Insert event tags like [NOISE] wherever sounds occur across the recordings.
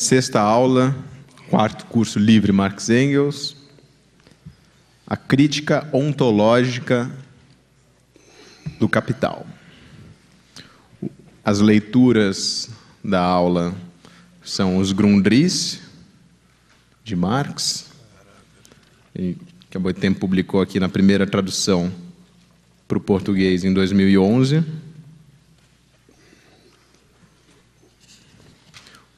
Sexta aula, quarto curso livre Marx Engels, a crítica ontológica do capital. As leituras da aula são os Grundrisse, de Marx, que a Boitempo publicou aqui na primeira tradução para o português em 2011.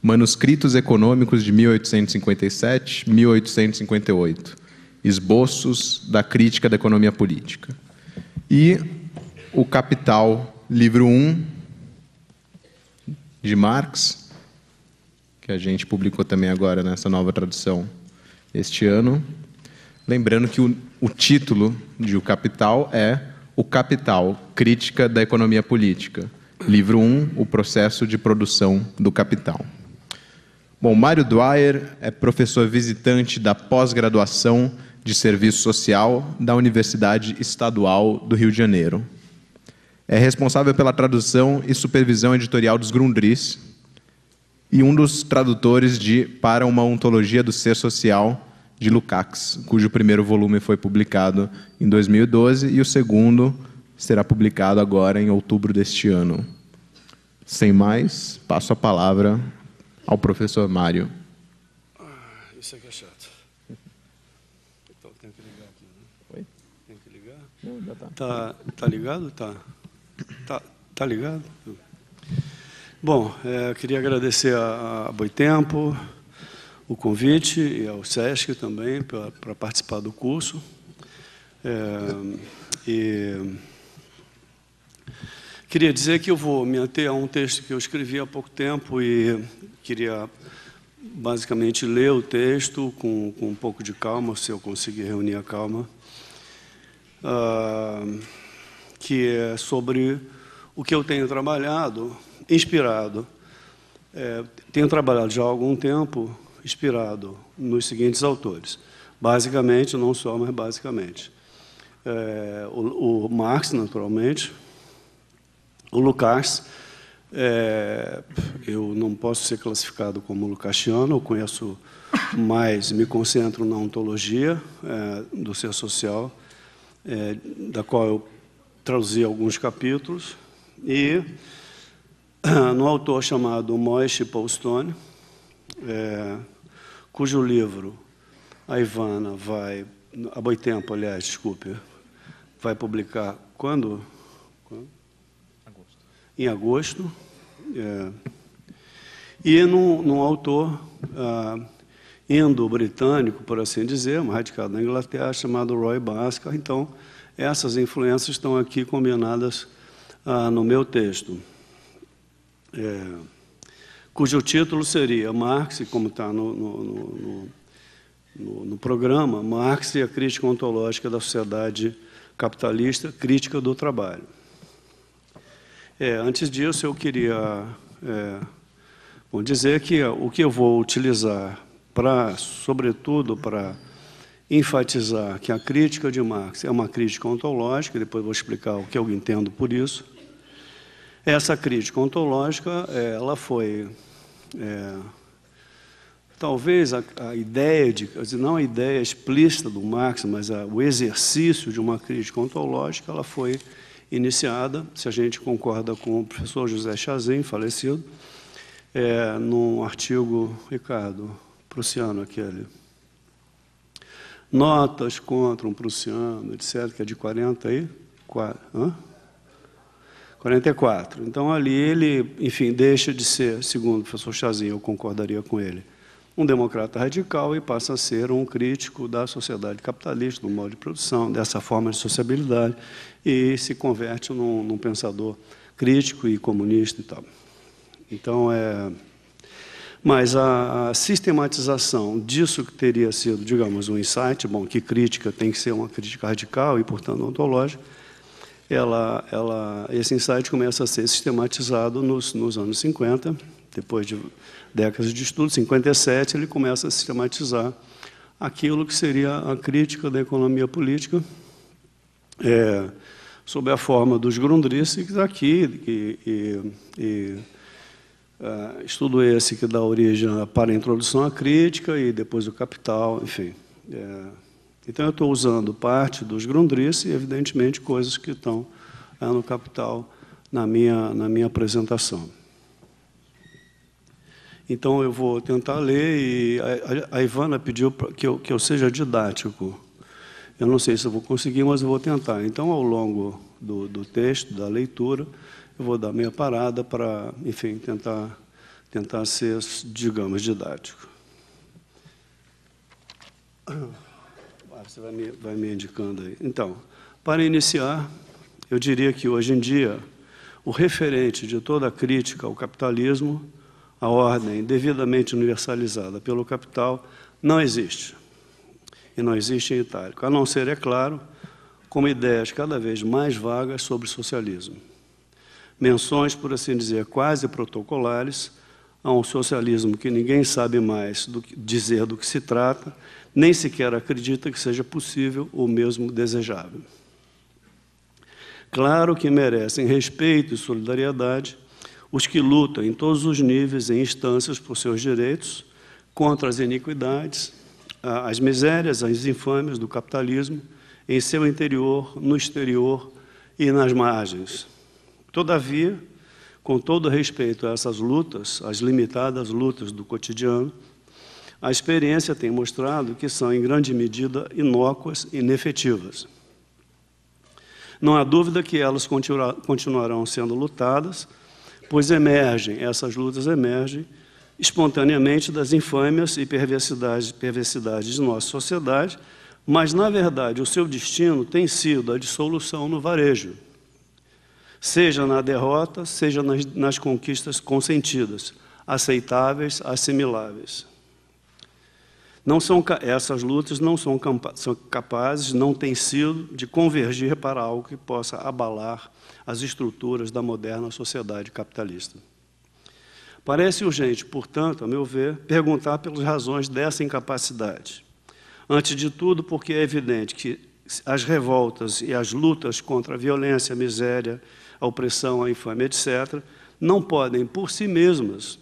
Manuscritos Econômicos de 1857-1858, Esboços da Crítica da Economia Política. E o Capital, livro 1, de Marx, que a gente publicou também agora nessa nova tradução este ano. Lembrando que o, o título de O Capital é O Capital, Crítica da Economia Política. Livro 1, O Processo de Produção do Capital. Bom, Mário Dwyer é professor visitante da pós-graduação de Serviço Social da Universidade Estadual do Rio de Janeiro. É responsável pela tradução e supervisão editorial dos Grundris e um dos tradutores de Para uma Ontologia do Ser Social, de Lukács, cujo primeiro volume foi publicado em 2012 e o segundo será publicado agora em outubro deste ano. Sem mais, passo a palavra ao professor Mário. Ah, isso aqui é, é chato. Então, tenho que ligar aqui. Né? Oi? Tem que ligar? Não, já tá. tá. Tá ligado? Tá. Tá, tá ligado? Bom, é, eu queria agradecer a, a Boitempo o convite e ao SESC também para participar do curso. É, e Queria dizer que eu vou me ater a um texto que eu escrevi há pouco tempo e queria basicamente ler o texto com, com um pouco de calma, se eu conseguir reunir a calma, uh, que é sobre o que eu tenho trabalhado, inspirado. É, tenho trabalhado já há algum tempo, inspirado nos seguintes autores. Basicamente, não só, mas basicamente. É, o, o Marx, naturalmente, o Lucas, é, eu não posso ser classificado como lucasiano, eu conheço mais, me concentro na ontologia é, do ser social, é, da qual eu traduzi alguns capítulos, e [COUGHS] no autor chamado Moishe Polstone, é, cujo livro a Ivana vai, a Boitempo, aliás, desculpe, vai publicar quando? em agosto, é, e num, num autor ah, indo-britânico, por assim dizer, um radicado na Inglaterra, chamado Roy Basker. Então, essas influências estão aqui combinadas ah, no meu texto, é, cujo título seria Marx, como está no, no, no, no, programa, Marx e a crítica ontológica da sociedade capitalista, crítica do trabalho. É, antes disso, eu queria é, bom, dizer que o que eu vou utilizar, para, sobretudo para enfatizar que a crítica de Marx é uma crítica ontológica, depois vou explicar o que eu entendo por isso. Essa crítica ontológica, ela foi é, talvez a, a, ideia de, não a ideia explícita do Marx, mas a, o exercício de uma crítica ontológica, ela foi iniciada, se a gente concorda com o professor José Chazin, falecido, é, num artigo, Ricardo, prussiano aquele, notas contra um prussiano, etc., que é de 40 e... Hã? 44. Então, ali ele, enfim, deixa de ser, segundo o professor Chazin, eu concordaria com ele, um democrata radical e passa a ser um crítico da sociedade capitalista, do modo de produção, dessa forma de sociabilidade, e se converte num, num pensador crítico e comunista e tal. Então, é... Mas a, a sistematização disso que teria sido, digamos, um insight, bom, que crítica tem que ser uma crítica radical e, portanto, ontológica, ela, ela, esse insight começa a ser sistematizado nos, nos anos 50, depois de décadas de estudo, 57, ele começa a sistematizar aquilo que seria a crítica da economia política, é, sob a forma dos Grundrisse, aqui, e, e, e é, estudo esse que dá origem para a introdução à crítica e depois o capital, enfim. É, então, eu estou usando parte dos Grundrisse e, evidentemente, coisas que estão é, no capital na minha, na minha apresentação. Então eu vou tentar ler e a, a Ivana pediu que eu, que eu seja didático. Eu não sei se eu vou conseguir, mas eu vou tentar. Então, ao longo do, do texto, da leitura, eu vou dar minha parada para, enfim, tentar, tentar ser, digamos, didático. Ah, você vai me, vai me indicando aí. Então, para iniciar, eu diria que hoje em dia o referente de toda a crítica ao capitalismo a ordem devidamente universalizada pelo capital não existe. E não existe em itálico, a não ser, é claro, como ideias cada vez mais vagas sobre socialismo. Menções, por assim dizer, quase protocolares a um socialismo que ninguém sabe mais do que, dizer do que se trata, nem sequer acredita que seja possível ou mesmo desejável. Claro que merecem respeito e solidariedade os que lutam em todos os níveis e instâncias por seus direitos, contra as iniquidades, as misérias, as infâmias do capitalismo, em seu interior, no exterior e nas margens. Todavia, com todo respeito a essas lutas, as limitadas lutas do cotidiano, a experiência tem mostrado que são, em grande medida, inócuas e inefetivas. Não há dúvida que elas continuarão sendo lutadas, pois emergem, essas lutas emergem espontaneamente das infâmias e perversidades, perversidades de nossa sociedade, mas, na verdade, o seu destino tem sido a dissolução no varejo, seja na derrota, seja nas, nas conquistas consentidas, aceitáveis, assimiláveis. Não são, essas lutas não são, são capazes, não têm sido, de convergir para algo que possa abalar as estruturas da moderna sociedade capitalista. Parece urgente, portanto, a meu ver, perguntar pelas razões dessa incapacidade. Antes de tudo, porque é evidente que as revoltas e as lutas contra a violência, a miséria, a opressão, a infâmia, etc., não podem, por si mesmas,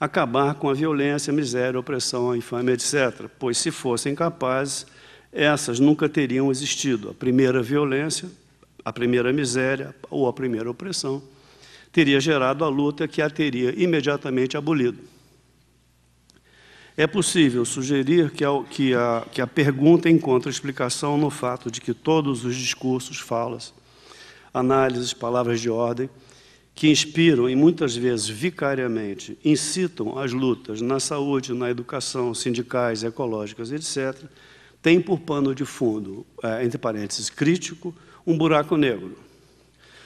acabar com a violência, a miséria, a opressão, a infâmia, etc. Pois se fossem capazes, essas nunca teriam existido. A primeira violência, a primeira miséria ou a primeira opressão teria gerado a luta que a teria imediatamente abolido. É possível sugerir que a, que a, que a pergunta encontra explicação no fato de que todos os discursos, falas, análises, palavras de ordem, que inspiram e muitas vezes vicariamente incitam as lutas na saúde, na educação, sindicais, ecológicas, etc., tem por pano de fundo, é, entre parênteses, crítico, um buraco negro.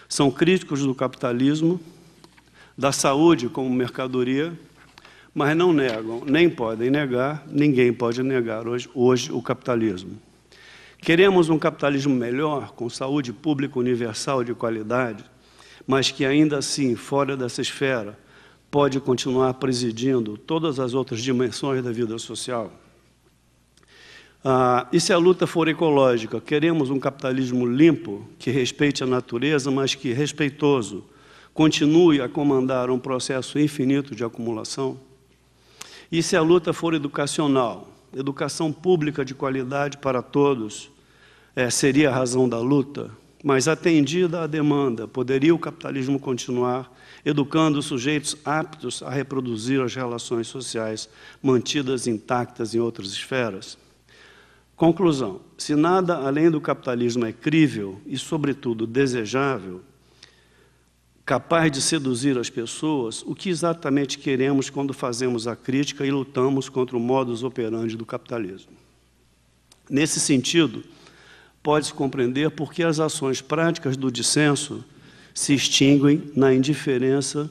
São críticos do capitalismo, da saúde como mercadoria, mas não negam, nem podem negar, ninguém pode negar hoje, hoje o capitalismo. Queremos um capitalismo melhor, com saúde pública universal de qualidade, mas que ainda assim, fora dessa esfera, pode continuar presidindo todas as outras dimensões da vida social? Ah, e se a luta for ecológica? Queremos um capitalismo limpo, que respeite a natureza, mas que respeitoso continue a comandar um processo infinito de acumulação? E se a luta for educacional? Educação pública de qualidade para todos é, seria a razão da luta? Mas, atendida à demanda, poderia o capitalismo continuar educando sujeitos aptos a reproduzir as relações sociais mantidas intactas em outras esferas? Conclusão: se nada além do capitalismo é crível e, sobretudo, desejável, capaz de seduzir as pessoas, o que exatamente queremos quando fazemos a crítica e lutamos contra o modus operandi do capitalismo? Nesse sentido, pode-se compreender por que as ações práticas do dissenso se extinguem na indiferença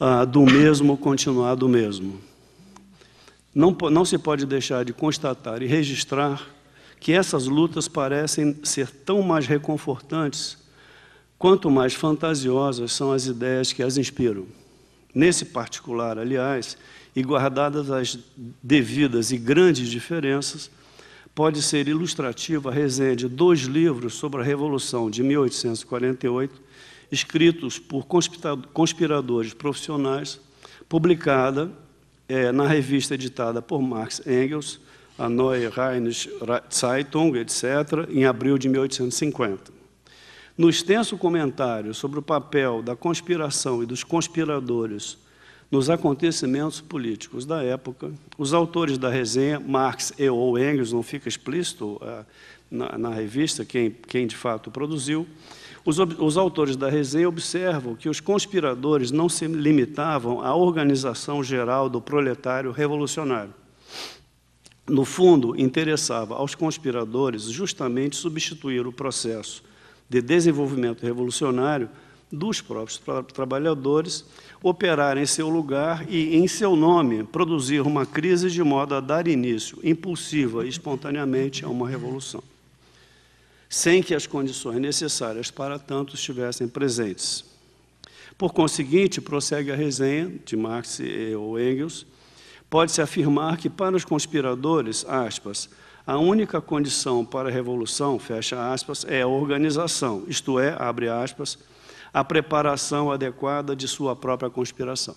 ah, do mesmo continuar do mesmo. Não, não se pode deixar de constatar e registrar que essas lutas parecem ser tão mais reconfortantes quanto mais fantasiosas são as ideias que as inspiram. Nesse particular, aliás, e guardadas as devidas e grandes diferenças, pode ser ilustrativa a resenha de dois livros sobre a Revolução de 1848, escritos por conspiradores profissionais, publicada é, na revista editada por Marx Engels, a Neue Rheinische Zeitung, etc., em abril de 1850. No extenso comentário sobre o papel da conspiração e dos conspiradores nos acontecimentos políticos da época. Os autores da resenha, Marx e ou Engels, não fica explícito eh, na, na, revista quem, quem de fato produziu. Os, os autores da resenha observam que os conspiradores não se limitavam à organização geral do proletário revolucionário. No fundo, interessava aos conspiradores justamente substituir o processo de desenvolvimento revolucionário dos próprios tra trabalhadores, operar em seu lugar e, em seu nome, produzir uma crise de modo a dar início, impulsiva e espontaneamente, a uma revolução, sem que as condições necessárias para tanto estivessem presentes. Por conseguinte, prossegue a resenha de Marx e Engels, pode-se afirmar que para os conspiradores, aspas, a única condição para a revolução, fecha aspas, é a organização, isto é, abre aspas, a preparação adequada de sua própria conspiração.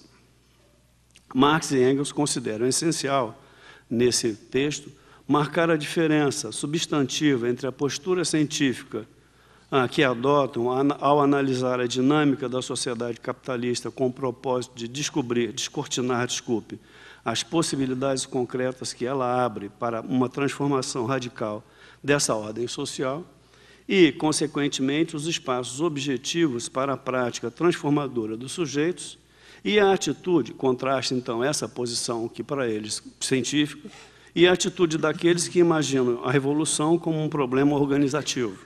Marx e Engels consideram essencial, nesse texto, marcar a diferença substantiva entre a postura científica ah, que adotam ao analisar a dinâmica da sociedade capitalista com o propósito de descobrir, descortinar, desculpe, as possibilidades concretas que ela abre para uma transformação radical dessa ordem social e, consequentemente, os espaços objetivos para a prática transformadora dos sujeitos e a atitude, contrasta então essa posição que para eles científica, e a atitude daqueles que imaginam a revolução como um problema organizativo.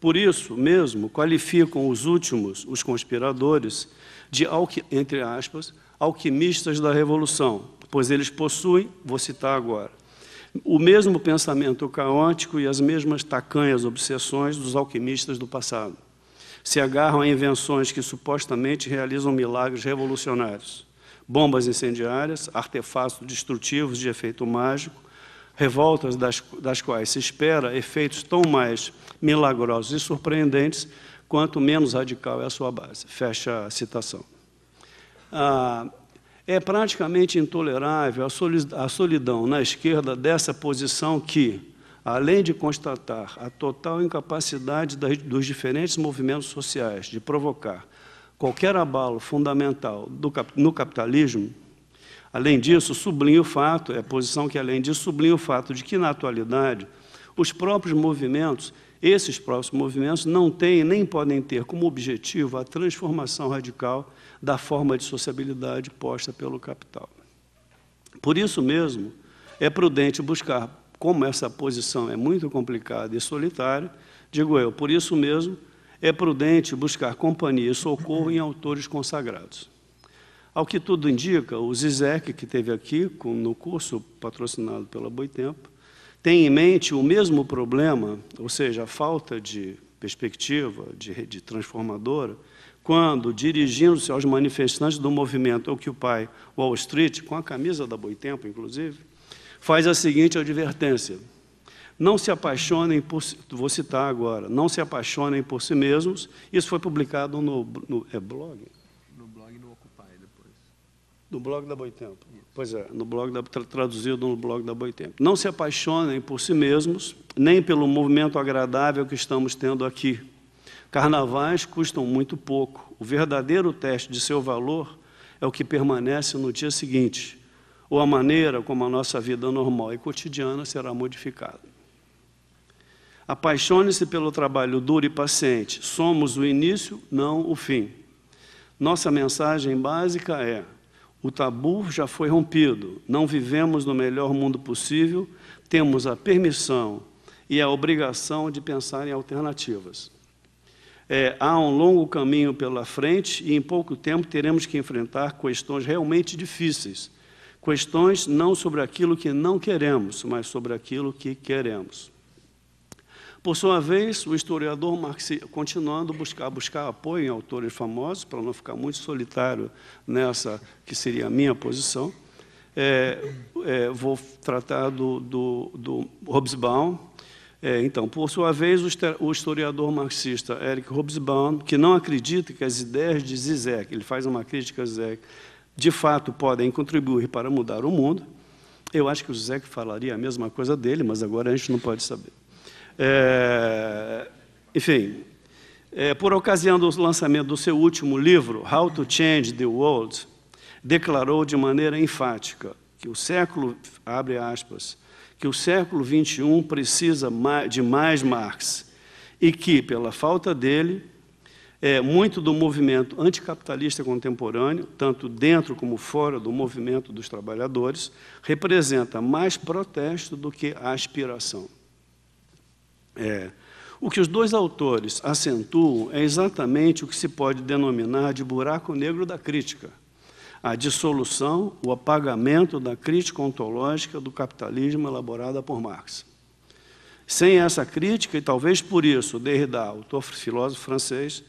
Por isso mesmo, qualificam os últimos, os conspiradores, de, entre aspas, alquimistas da revolução, pois eles possuem, vou citar agora, o mesmo pensamento caótico e as mesmas tacanhas obsessões dos alquimistas do passado. Se agarram a invenções que supostamente realizam milagres revolucionários. Bombas incendiárias, artefatos destrutivos de efeito mágico, revoltas das, das quais se espera efeitos tão mais milagrosos e surpreendentes quanto menos radical é a sua base. Fecha a citação. Ah, é praticamente intolerável a solidão na esquerda dessa posição que, além de constatar a total incapacidade dos diferentes movimentos sociais de provocar qualquer abalo fundamental no capitalismo, além disso, sublinha o fato, é a posição que, além disso, sublinha o fato de que, na atualidade, os próprios movimentos, esses próprios movimentos, não têm nem podem ter como objetivo a transformação radical da forma de sociabilidade posta pelo capital. Por isso mesmo, é prudente buscar, como essa posição é muito complicada e solitária, digo eu, por isso mesmo, é prudente buscar companhia e socorro em autores consagrados. Ao que tudo indica, o Zizek, que teve aqui no curso patrocinado pela Boitempo, tem em mente o mesmo problema, ou seja, a falta de perspectiva, de, de transformadora, quando, dirigindo-se aos manifestantes do movimento Occupy Wall Street, com a camisa da Boitempo, inclusive, faz a seguinte advertência. Não se apaixonem por, vou citar agora, não se apaixonem por si mesmos. Isso foi publicado no, no é blog? No blog do Occupy, depois. No blog da Boitempo. Isso. Pois é, no blog da, traduzido no blog da Boitempo. Não se apaixonem por si mesmos, nem pelo movimento agradável que estamos tendo aqui Carnavais custam muito pouco. O verdadeiro teste de seu valor é o que permanece no dia seguinte, ou a maneira como a nossa vida normal e cotidiana será modificada. Apaixone-se pelo trabalho duro e paciente. Somos o início, não o fim. Nossa mensagem básica é: o tabu já foi rompido, não vivemos no melhor mundo possível, temos a permissão e a obrigação de pensar em alternativas é, há um longo caminho pela frente e em pouco tempo teremos que enfrentar questões realmente difíceis. Questões não sobre aquilo que não queremos, mas sobre aquilo que queremos. Por sua vez, o historiador marxista, continuando a buscar, buscar apoio em autores famosos, para não ficar muito solitário nessa que seria a minha posição, é, é, vou tratar do, do, do Hobsbawm, é, então, por sua vez, o historiador marxista Eric Hobsbawm, que não acredita que as ideias de Zizek, ele faz uma crítica a Zizek, de fato podem contribuir para mudar o mundo, eu acho que o Zizek falaria a mesma coisa dele, mas agora a gente não pode saber. É, enfim, é, por ocasião do lançamento do seu último livro, How to Change the World, declarou de maneira enfática que o século, abre aspas, que o século XXI precisa de mais Marx e que, pela falta dele, é, muito do movimento anticapitalista contemporâneo, tanto dentro como fora do movimento dos trabalhadores, representa mais protesto do que aspiração. É, o que os dois autores acentuam é exatamente o que se pode denominar de buraco negro da crítica a dissolução, o apagamento da crítica ontológica do capitalismo elaborada por Marx. Sem essa crítica, e talvez por isso, Derrida, autor filósofo francês,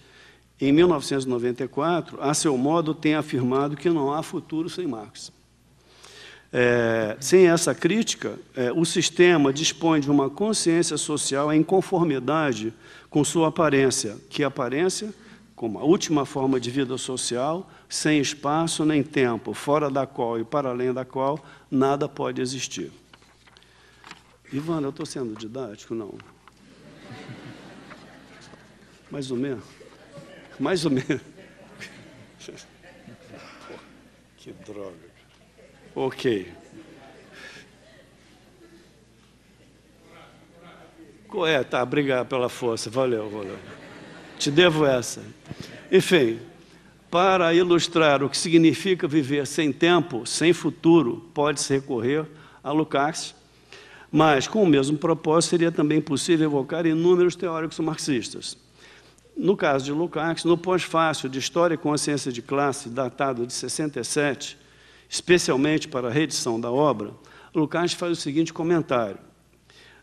em 1994, a seu modo, tem afirmado que não há futuro sem Marx. É, sem essa crítica, é, o sistema dispõe de uma consciência social em conformidade com sua aparência, que aparência, como a última forma de vida social, sem espaço nem tempo, fora da qual e para além da qual nada pode existir. Ivana, eu estou sendo didático? Não. Mais ou menos. Mais ou menos. que droga. Ok. É, tá, obrigado pela força, valeu, valeu. Te devo essa. Enfim, para ilustrar o que significa viver sem tempo, sem futuro, pode-se recorrer a Lukács, mas com o mesmo propósito seria também possível evocar inúmeros teóricos marxistas. No caso de Lukács, no pós-fácil de História e Consciência de Classe, datado de 67, especialmente para a reedição da obra, Lukács faz o seguinte comentário.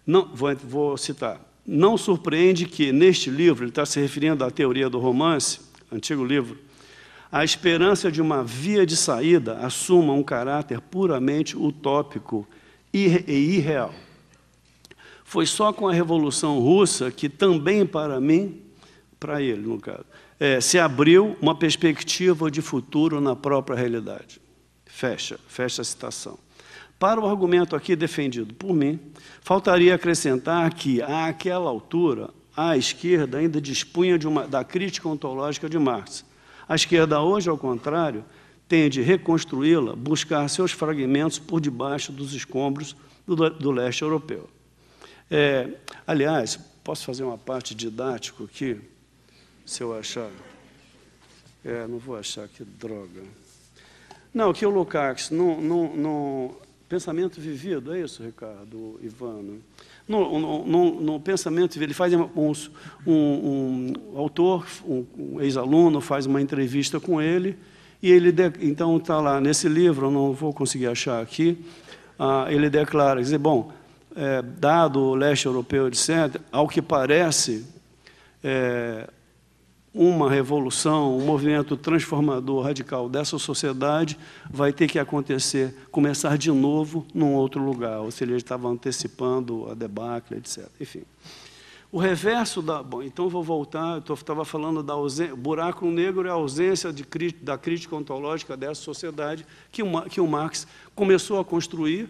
Não, vou, vou citar. Não surpreende que, neste livro, ele está se referindo à teoria do romance, antigo livro a esperança de uma via de saída assuma um caráter puramente utópico e irreal. Foi só com a Revolução Russa que também para mim, para ele no caso, é, se abriu uma perspectiva de futuro na própria realidade. Fecha, fecha a citação. Para o argumento aqui defendido por mim, faltaria acrescentar que, àquela altura, a esquerda ainda dispunha uma, da crítica ontológica de Marx, a esquerda hoje, ao contrário, tende a reconstruí-la, buscar seus fragmentos por debaixo dos escombros do, do leste europeu. É, aliás, posso fazer uma parte didática aqui, se eu achar? É, não vou achar, que droga. Não, aqui é o Lukács, no pensamento vivido, é isso, Ricardo, Ivano? No, no, no, no pensamento, ele faz um, um, um autor, um, um ex-aluno, faz uma entrevista com ele, e ele, de, então, está lá nesse livro, não vou conseguir achar aqui, ah, ele declara, dizer, bom, é, dado o leste europeu, etc., ao que parece, é, uma revolução, um movimento transformador radical dessa sociedade vai ter que acontecer, começar de novo num outro lugar. Ou seja, ele estava antecipando a debacle, etc. Enfim. O reverso da. Bom, então vou voltar, eu estava falando da ausência. Buraco negro é a ausência de, da crítica ontológica dessa sociedade que o, que o Marx começou a construir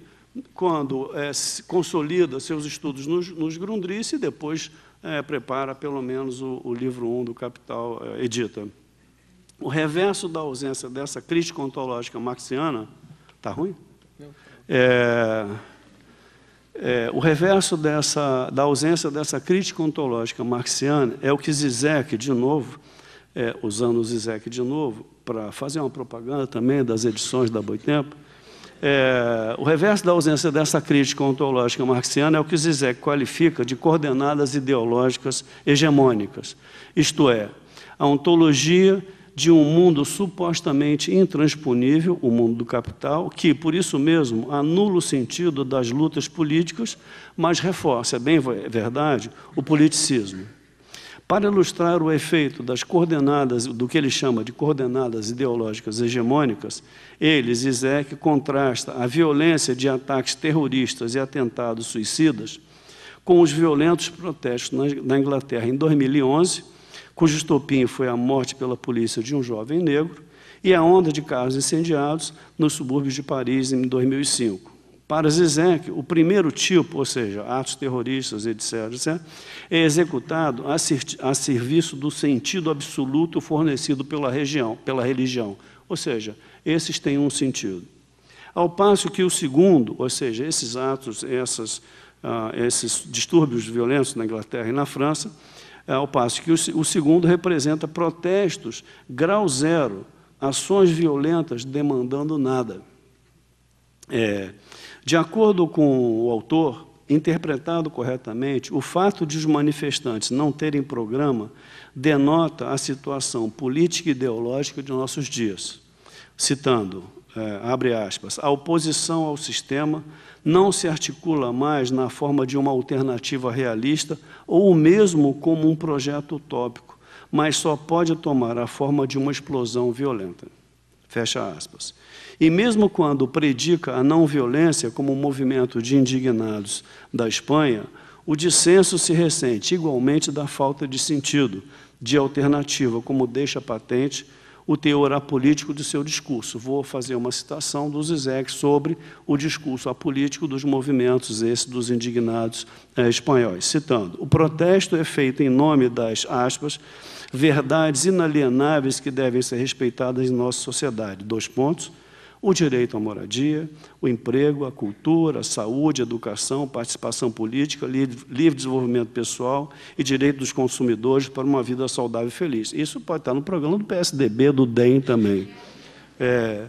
quando é, consolida seus estudos nos, nos Grundrisse e depois é, prepara pelo menos o, o livro 1 um do Capital é, Edita. O reverso da ausência dessa crítica ontológica marxiana, está ruim? É, é, o reverso dessa, da ausência dessa crítica ontológica marxiana é o que Zizek, de novo, é, usando o Zizek de novo, para fazer uma propaganda também das edições da Boitempo, é, o reverso da ausência dessa crítica ontológica marxiana é o que Zizek qualifica de coordenadas ideológicas hegemônicas, isto é, a ontologia de um mundo supostamente intransponível, o mundo do capital, que, por isso mesmo, anula o sentido das lutas políticas, mas reforça, é bem é verdade, o politicismo. Para ilustrar o efeito das coordenadas, do que ele chama de coordenadas ideológicas hegemônicas, ele, Zizek, contrasta a violência de ataques terroristas e atentados suicidas com os violentos protestos na Inglaterra em 2011, cujo estopim foi a morte pela polícia de um jovem negro, e a onda de carros incendiados nos subúrbios de Paris em 2005. Para Zizek, o primeiro tipo, ou seja, atos terroristas, etc., etc é executado a, a serviço do sentido absoluto fornecido pela região, pela religião. Ou seja, esses têm um sentido. Ao passo que o segundo, ou seja, esses atos, essas, ah, esses distúrbios violentos na Inglaterra e na França, é, ao passo que o, o segundo representa protestos grau zero, ações violentas demandando nada. É, de acordo com o autor, interpretado corretamente, o fato de os manifestantes não terem programa denota a situação política e ideológica de nossos dias. Citando, é, abre aspas, a oposição ao sistema não se articula mais na forma de uma alternativa realista ou mesmo como um projeto utópico, mas só pode tomar a forma de uma explosão violenta. Fecha aspas. E mesmo quando predica a não violência, como o movimento de indignados da Espanha, o dissenso se ressente igualmente da falta de sentido, de alternativa, como deixa patente o teor apolítico de seu discurso. Vou fazer uma citação do Zizek sobre o discurso apolítico dos movimentos, esse dos indignados eh, espanhóis, citando: O protesto é feito em nome das aspas, verdades inalienáveis que devem ser respeitadas em nossa sociedade. Dois pontos o direito à moradia, o emprego, a cultura, a saúde, a educação, participação política, livre desenvolvimento pessoal e direito dos consumidores para uma vida saudável e feliz. Isso pode estar no programa do PSDB, do DEM também. É,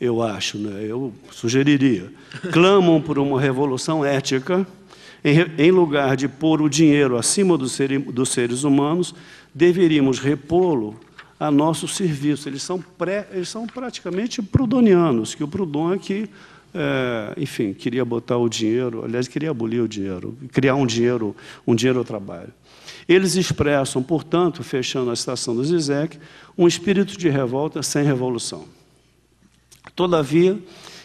eu acho, né? eu sugeriria. Clamam por uma revolução ética, em, em lugar de pôr o dinheiro acima dos, ser, dos seres humanos, deveríamos repô-lo a nosso serviço. Eles são, pré, eles são praticamente prudonianos, que o Proudhon é que, é, enfim, queria botar o dinheiro, aliás, queria abolir o dinheiro, criar um dinheiro, um dinheiro ao trabalho. Eles expressam, portanto, fechando a citação do Zizek, um espírito de revolta sem revolução. Todavia,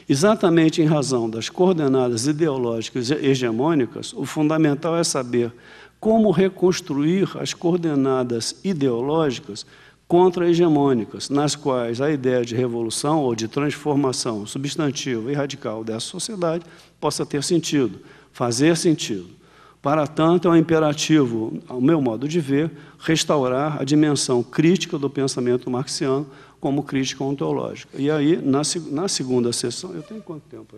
exatamente em razão das coordenadas ideológicas hegemônicas, o fundamental é saber como reconstruir as coordenadas ideológicas contra-hegemônicas, nas quais a ideia de revolução ou de transformação substantiva e radical dessa sociedade possa ter sentido, fazer sentido. Para tanto, é um imperativo, ao meu modo de ver, restaurar a dimensão crítica do pensamento marxiano como crítica ontológica. E aí, na, na segunda sessão, eu tenho quanto tempo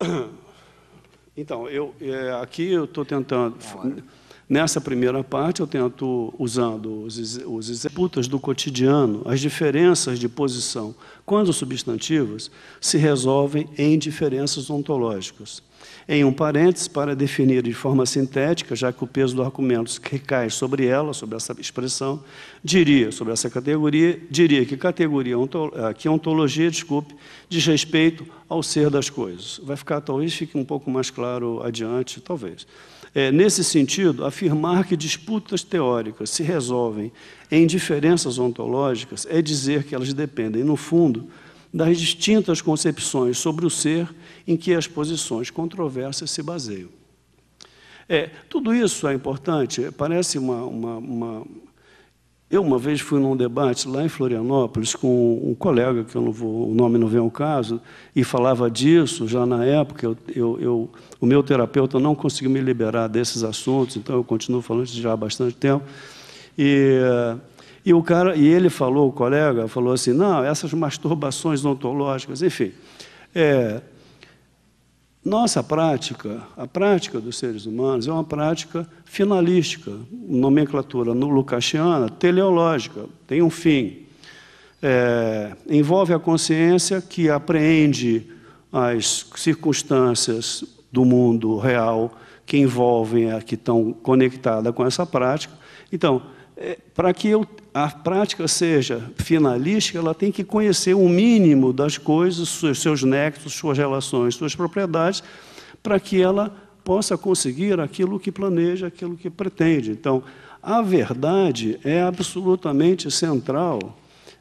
aí? [COUGHS] Então, eu, é, aqui eu estou tentando. Nessa primeira parte, eu tento, usando os, os do cotidiano, as diferenças de posição, quando substantivas, se resolvem em diferenças ontológicas. Em um parênteses, para definir de forma sintética, já que o peso do argumento recai sobre ela, sobre essa expressão, diria, sobre essa categoria, diria que categoria, eh, que ontologia, desculpe, diz respeito ao ser das coisas. Vai ficar, talvez, fique um pouco mais claro adiante, talvez. É, nesse sentido, afirmar que disputas teóricas se resolvem em diferenças ontológicas é dizer que elas dependem, no fundo, das distintas concepções sobre o ser em que as posições controversas se baseiam. É, tudo isso é importante, parece uma, uma, uma eu uma vez fui num debate lá em Florianópolis com um colega, que eu não vou, o nome não vem ao caso, e falava disso já na época. Eu, eu, eu, o meu terapeuta não conseguiu me liberar desses assuntos, então eu continuo falando isso já há bastante tempo. E, e, o cara, e ele falou, o colega, falou assim, não, essas masturbações ontológicas, enfim. É, nossa prática, a prática dos seres humanos, é uma prática finalística, nomenclatura no lucasiana, teleológica, tem um fim. É, envolve a consciência que apreende as circunstâncias do mundo real que envolvem a que estão conectadas com essa prática. Então, é, para que eu a prática seja finalística, ela tem que conhecer o mínimo das coisas, seus nexos, suas relações, suas propriedades, para que ela possa conseguir aquilo que planeja, aquilo que pretende. Então, a verdade é absolutamente central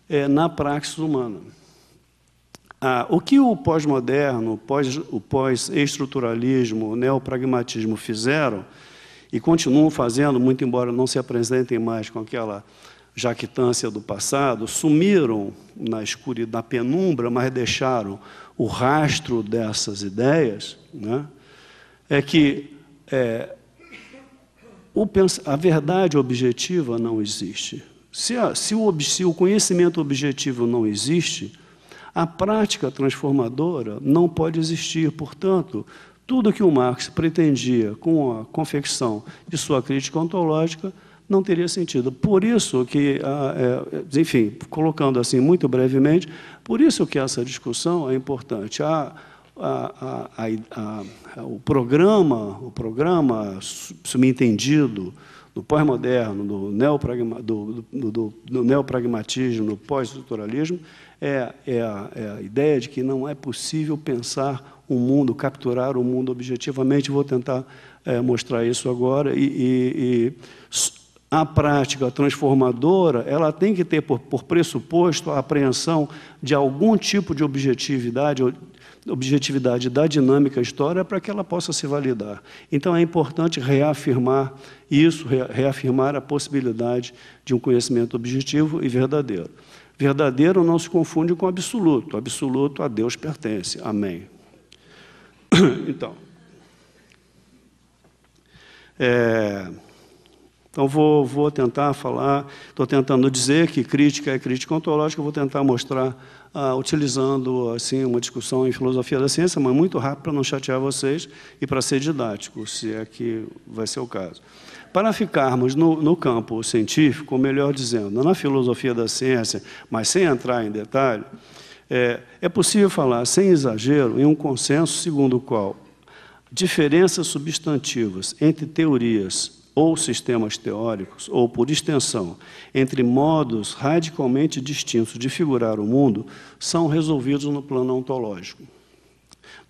é, na praxis humana. Ah, o que o pós-moderno, pós, o pós-estruturalismo, o neopragmatismo fizeram, e continuam fazendo, muito embora não se apresentem mais com aquela já quitância do passado, sumiram na escuridão, na penumbra, mas deixaram o rastro dessas ideias, né? é que é, o, a verdade objetiva não existe. Se, a, se, o, se o conhecimento objetivo não existe, a prática transformadora não pode existir. Portanto, tudo que o Marx pretendia com a confecção de sua crítica ontológica não teria sentido. Por isso que, ah, é, é, enfim, colocando assim muito brevemente, por isso que essa discussão é importante. A, a, a, o programa, o programa subentendido do pós-moderno, do, neopragma, do, do, do, do neopragmatismo, do pós-estruturalismo, é, é, é a ideia de que não é possível pensar o mundo, capturar o mundo objetivamente. Vou tentar é, mostrar isso agora. E, e, e a prática transformadora, ela tem que ter por, por pressuposto a apreensão de algum tipo de objetividade, objetividade da dinâmica história para que ela possa se validar. Então é importante reafirmar isso, reafirmar a possibilidade de um conhecimento objetivo e verdadeiro. Verdadeiro não se confunde com absoluto. Absoluto a Deus pertence. Amém. [COUGHS] Então, é, então, vou, vou tentar falar, estou tentando dizer que crítica é crítica ontológica, vou tentar mostrar, ah, utilizando assim uma discussão em filosofia da ciência, mas muito rápido para não chatear vocês e para ser didático, se é que vai ser o caso. Para ficarmos no, no campo científico, ou melhor dizendo, na filosofia da ciência, mas sem entrar em detalhe, é, é possível falar, sem exagero, em um consenso segundo o qual diferenças substantivas entre teorias ou sistemas teóricos, ou por extensão, entre modos radicalmente distintos de figurar o mundo, são resolvidos no plano ontológico,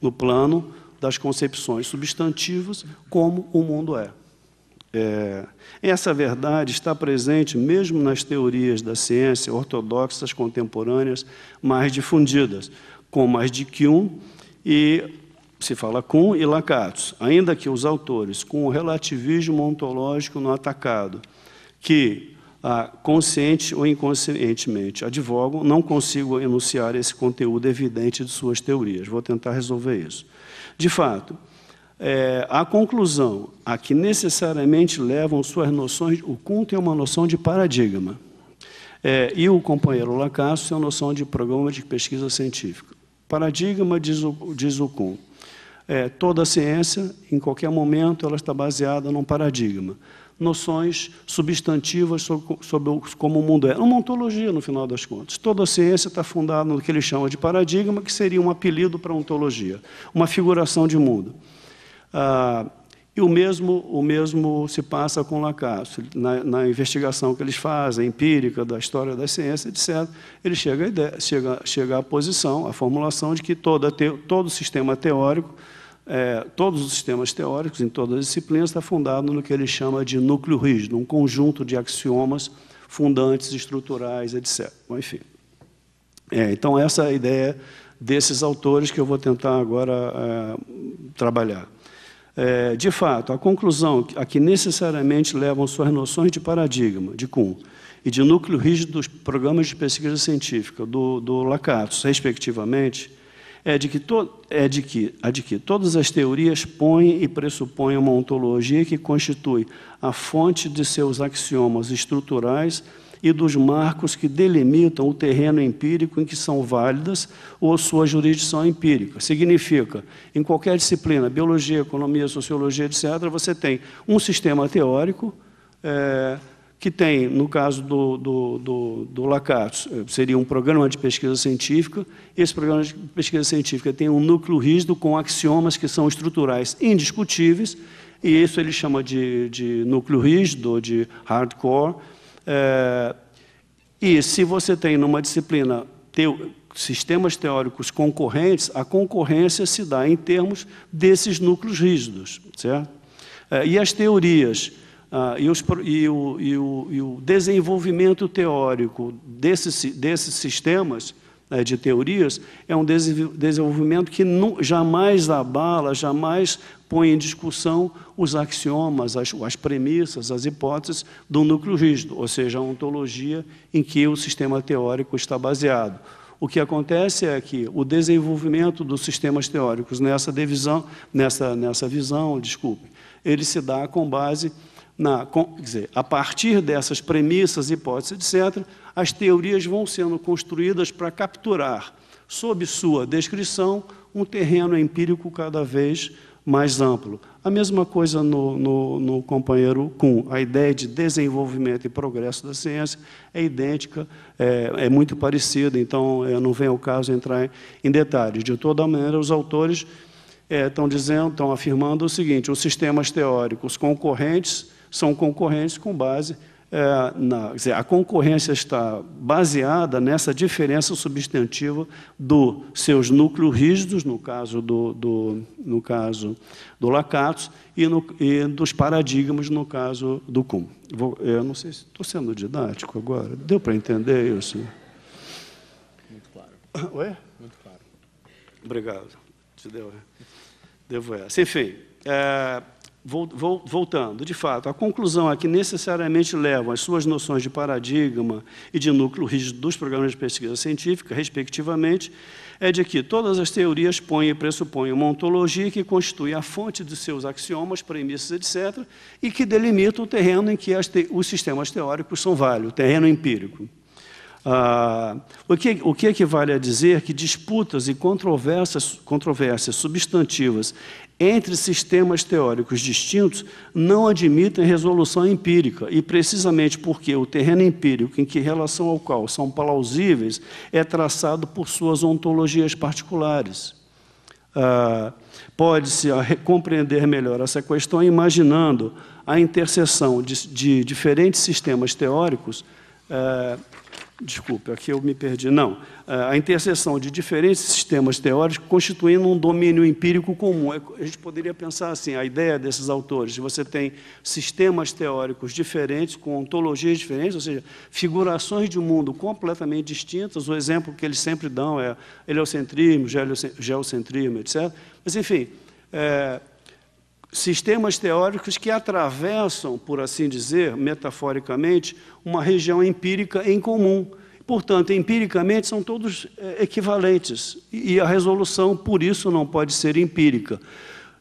no plano das concepções substantivas, como o mundo é. é. Essa verdade está presente mesmo nas teorias da ciência ortodoxas contemporâneas mais difundidas, como as de Kuhn e se fala Kuhn e Lacatos, ainda que os autores, com o relativismo ontológico no atacado, que ah, consciente ou inconscientemente advogam, não consigo enunciar esse conteúdo evidente de suas teorias. Vou tentar resolver isso. De fato, é, a conclusão a que necessariamente levam suas noções, o Kuhn tem é uma noção de paradigma, é, e o companheiro Lacasso tem é uma noção de programa de pesquisa científica. Paradigma, diz o, diz o Kuhn é, toda a ciência, em qualquer momento, ela está baseada num paradigma. Noções substantivas sobre, sobre como o mundo é. é. uma ontologia, no final das contas. Toda a ciência está fundada no que ele chama de paradigma, que seria um apelido para ontologia, uma figuração de mundo. Ah, e o mesmo, o mesmo se passa com Lacasse. Na, na, investigação que eles fazem, empírica, da história da ciência, etc., ele chega à, ideia, chega, chega à posição, à formulação de que toda, todo sistema teórico é, todos os sistemas teóricos, em todas as disciplinas, está fundado no que ele chama de núcleo rígido, um conjunto de axiomas fundantes, estruturais, etc. Bom, enfim. É, então, essa é a ideia desses autores que eu vou tentar agora é, trabalhar. É, de fato, a conclusão a que necessariamente levam suas noções de paradigma, de Kuhn, e de núcleo rígido dos programas de pesquisa científica, do, do Lakatos, respectivamente, é de que, to, é de que, a de que todas as teorias põem e pressupõem uma ontologia que constitui a fonte de seus axiomas estruturais e dos marcos que delimitam o terreno empírico em que são válidas ou sua jurisdição empírica. Significa, em qualquer disciplina, biologia, economia, sociologia, etc., você tem um sistema teórico. É, que tem, no caso do, do, do, do seria um programa de pesquisa científica. Esse programa de pesquisa científica tem um núcleo rígido com axiomas que são estruturais indiscutíveis, e isso ele chama de, de núcleo rígido, de hardcore. É, e se você tem numa disciplina teu sistemas teóricos concorrentes, a concorrência se dá em termos desses núcleos rígidos, certo? É, e as teorias ah, e, os, e, o, e, o, e, o, desenvolvimento teórico desses, sistemas né, de teorias é um desenvolvimento que jamais abala, jamais põe em discussão os axiomas, as, as premissas, as hipóteses do núcleo rígido, ou seja, a ontologia em que o sistema teórico está baseado. O que acontece é que o desenvolvimento dos sistemas teóricos nessa divisão, nessa, nessa visão, desculpe, ele se dá com base na, com, dizer, a partir dessas premissas, hipóteses, etc., as teorias vão sendo construídas para capturar, sob sua descrição, um terreno empírico cada vez mais amplo. A mesma coisa no, no, no companheiro Kuhn. A ideia de desenvolvimento e progresso da ciência é idêntica, é, é muito parecida, então é, não vem ao caso entrar em, em detalhes. De toda maneira, os autores estão é, dizendo, estão afirmando o seguinte: os sistemas teóricos concorrentes são concorrentes com base é, na, dizer, a concorrência está baseada nessa diferença substantiva dos seus núcleos rígidos, no caso do, do, no caso do Lacatos, e, no, e dos paradigmas, no caso do Kuhn. Vou, eu não sei se estou sendo didático agora. Deu para entender isso? Muito claro. Oi? [COUGHS] Muito claro. Obrigado. Te deu. Devo essa. Enfim, é, Voltando, de fato, a conclusão é que necessariamente levam as suas noções de paradigma e de núcleo rígido dos programas de pesquisa científica, respectivamente, é de que todas as teorias põem e pressupõem uma ontologia que constitui a fonte de seus axiomas, premissas, etc., e que delimita o terreno em que te os sistemas teóricos são válidos, o terreno empírico. Ah, o, que, o que equivale a dizer que disputas e controvérsias, controvérsias substantivas entre sistemas teóricos distintos não admitem resolução empírica, e precisamente porque o terreno empírico em que relação ao qual são plausíveis é traçado por suas ontologias particulares. Ah, Pode-se ah, compreender melhor essa questão imaginando a interseção de, de diferentes sistemas teóricos ah, Desculpe, aqui eu me perdi. Não. Eh, a interseção de diferentes sistemas teóricos constituindo um domínio empírico comum. É, a gente poderia pensar assim: a ideia desses autores, você tem sistemas teóricos diferentes, com ontologias diferentes, ou seja, figurações de um mundo completamente distintas. O exemplo que eles sempre dão é heliocentrismo, geocentrismo, etc. Mas, enfim, eh, sistemas teóricos que atravessam, por assim dizer, metaforicamente, uma região empírica em comum. Portanto, empiricamente são todos eh, equivalentes e a resolução, por isso, não pode ser empírica.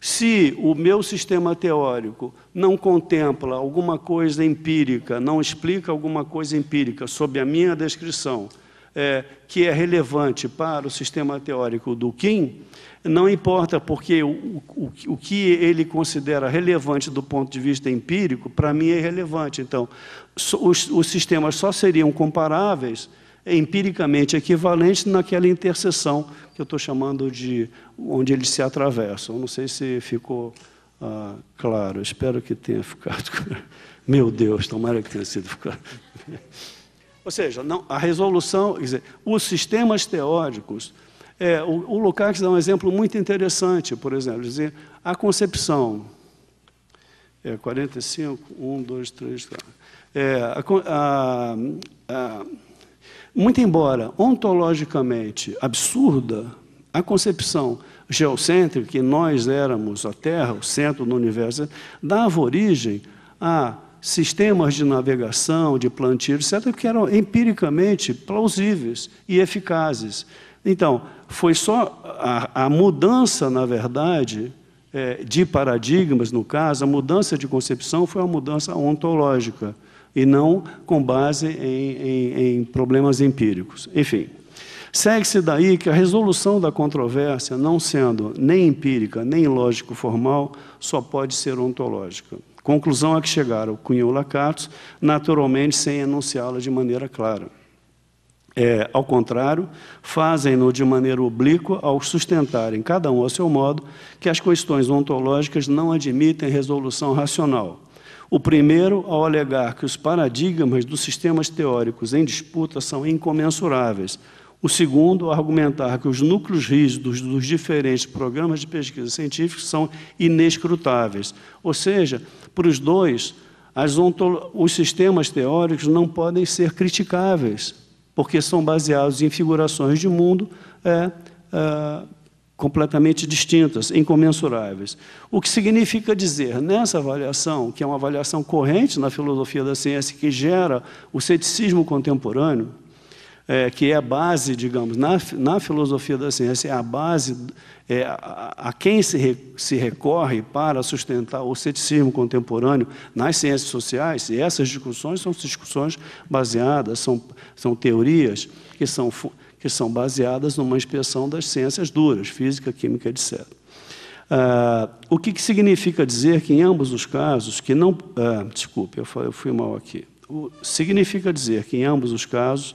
Se o meu sistema teórico não contempla alguma coisa empírica, não explica alguma coisa empírica sob a minha descrição, é, que é relevante para o sistema teórico do Kim, não importa, porque o, o, o que ele considera relevante do ponto de vista empírico, para mim é irrelevante. Então, os, os sistemas só seriam comparáveis é, empiricamente equivalentes naquela interseção que eu estou chamando de onde eles se atravessam. Não sei se ficou ah, claro, espero que tenha ficado. [LAUGHS] Meu Deus, tomara que tenha sido claro. Ou seja, não, a resolução, dizer, os sistemas teóricos, é, o, o Lukács dá um exemplo muito interessante, por exemplo, dizer, a concepção, é, 45, 1, 2, 3, 4, é, a, a, a, muito embora ontologicamente absurda, a concepção geocêntrica, que nós éramos a Terra, o centro do universo, dava origem a sistemas de navegação, de plantio, etc., que eram empiricamente plausíveis e eficazes. Então, foi só a, a mudança, na verdade, é, de paradigmas, no caso, a mudança de concepção foi uma mudança ontológica e não com base em, em, em problemas empíricos. Enfim, segue-se daí que a resolução da controvérsia, não sendo nem empírica nem lógico-formal, só pode ser ontológica. Conclusão a que chegaram Cunhou Lacatos, naturalmente sem enunciá-la de maneira clara. É, ao contrário, fazem-no de maneira oblíqua ao sustentarem, cada um ao seu modo, que as questões ontológicas não admitem resolução racional. O primeiro, ao alegar que os paradigmas dos sistemas teóricos em disputa são incomensuráveis, o segundo, argumentar que os núcleos rígidos dos diferentes programas de pesquisa científica são inescrutáveis. Ou seja, para os dois, os sistemas teóricos não podem ser criticáveis, porque são baseados em figurações de mundo é, é, completamente distintas, incomensuráveis. O que significa dizer, nessa avaliação, que é uma avaliação corrente na filosofia da ciência que gera o ceticismo contemporâneo, é, que é a base, digamos, na, na filosofia da ciência, é a base é, a, a, quem se, re, se recorre para sustentar o ceticismo contemporâneo nas ciências sociais, e essas discussões são discussões baseadas, são, são teorias que são, que são baseadas numa inspeção das ciências duras, física, química, etc. Uh, ah, o que, que, significa dizer que, em ambos os casos, que não. Uh, desculpe, eu, fui mal aqui. O, significa dizer que, em ambos os casos,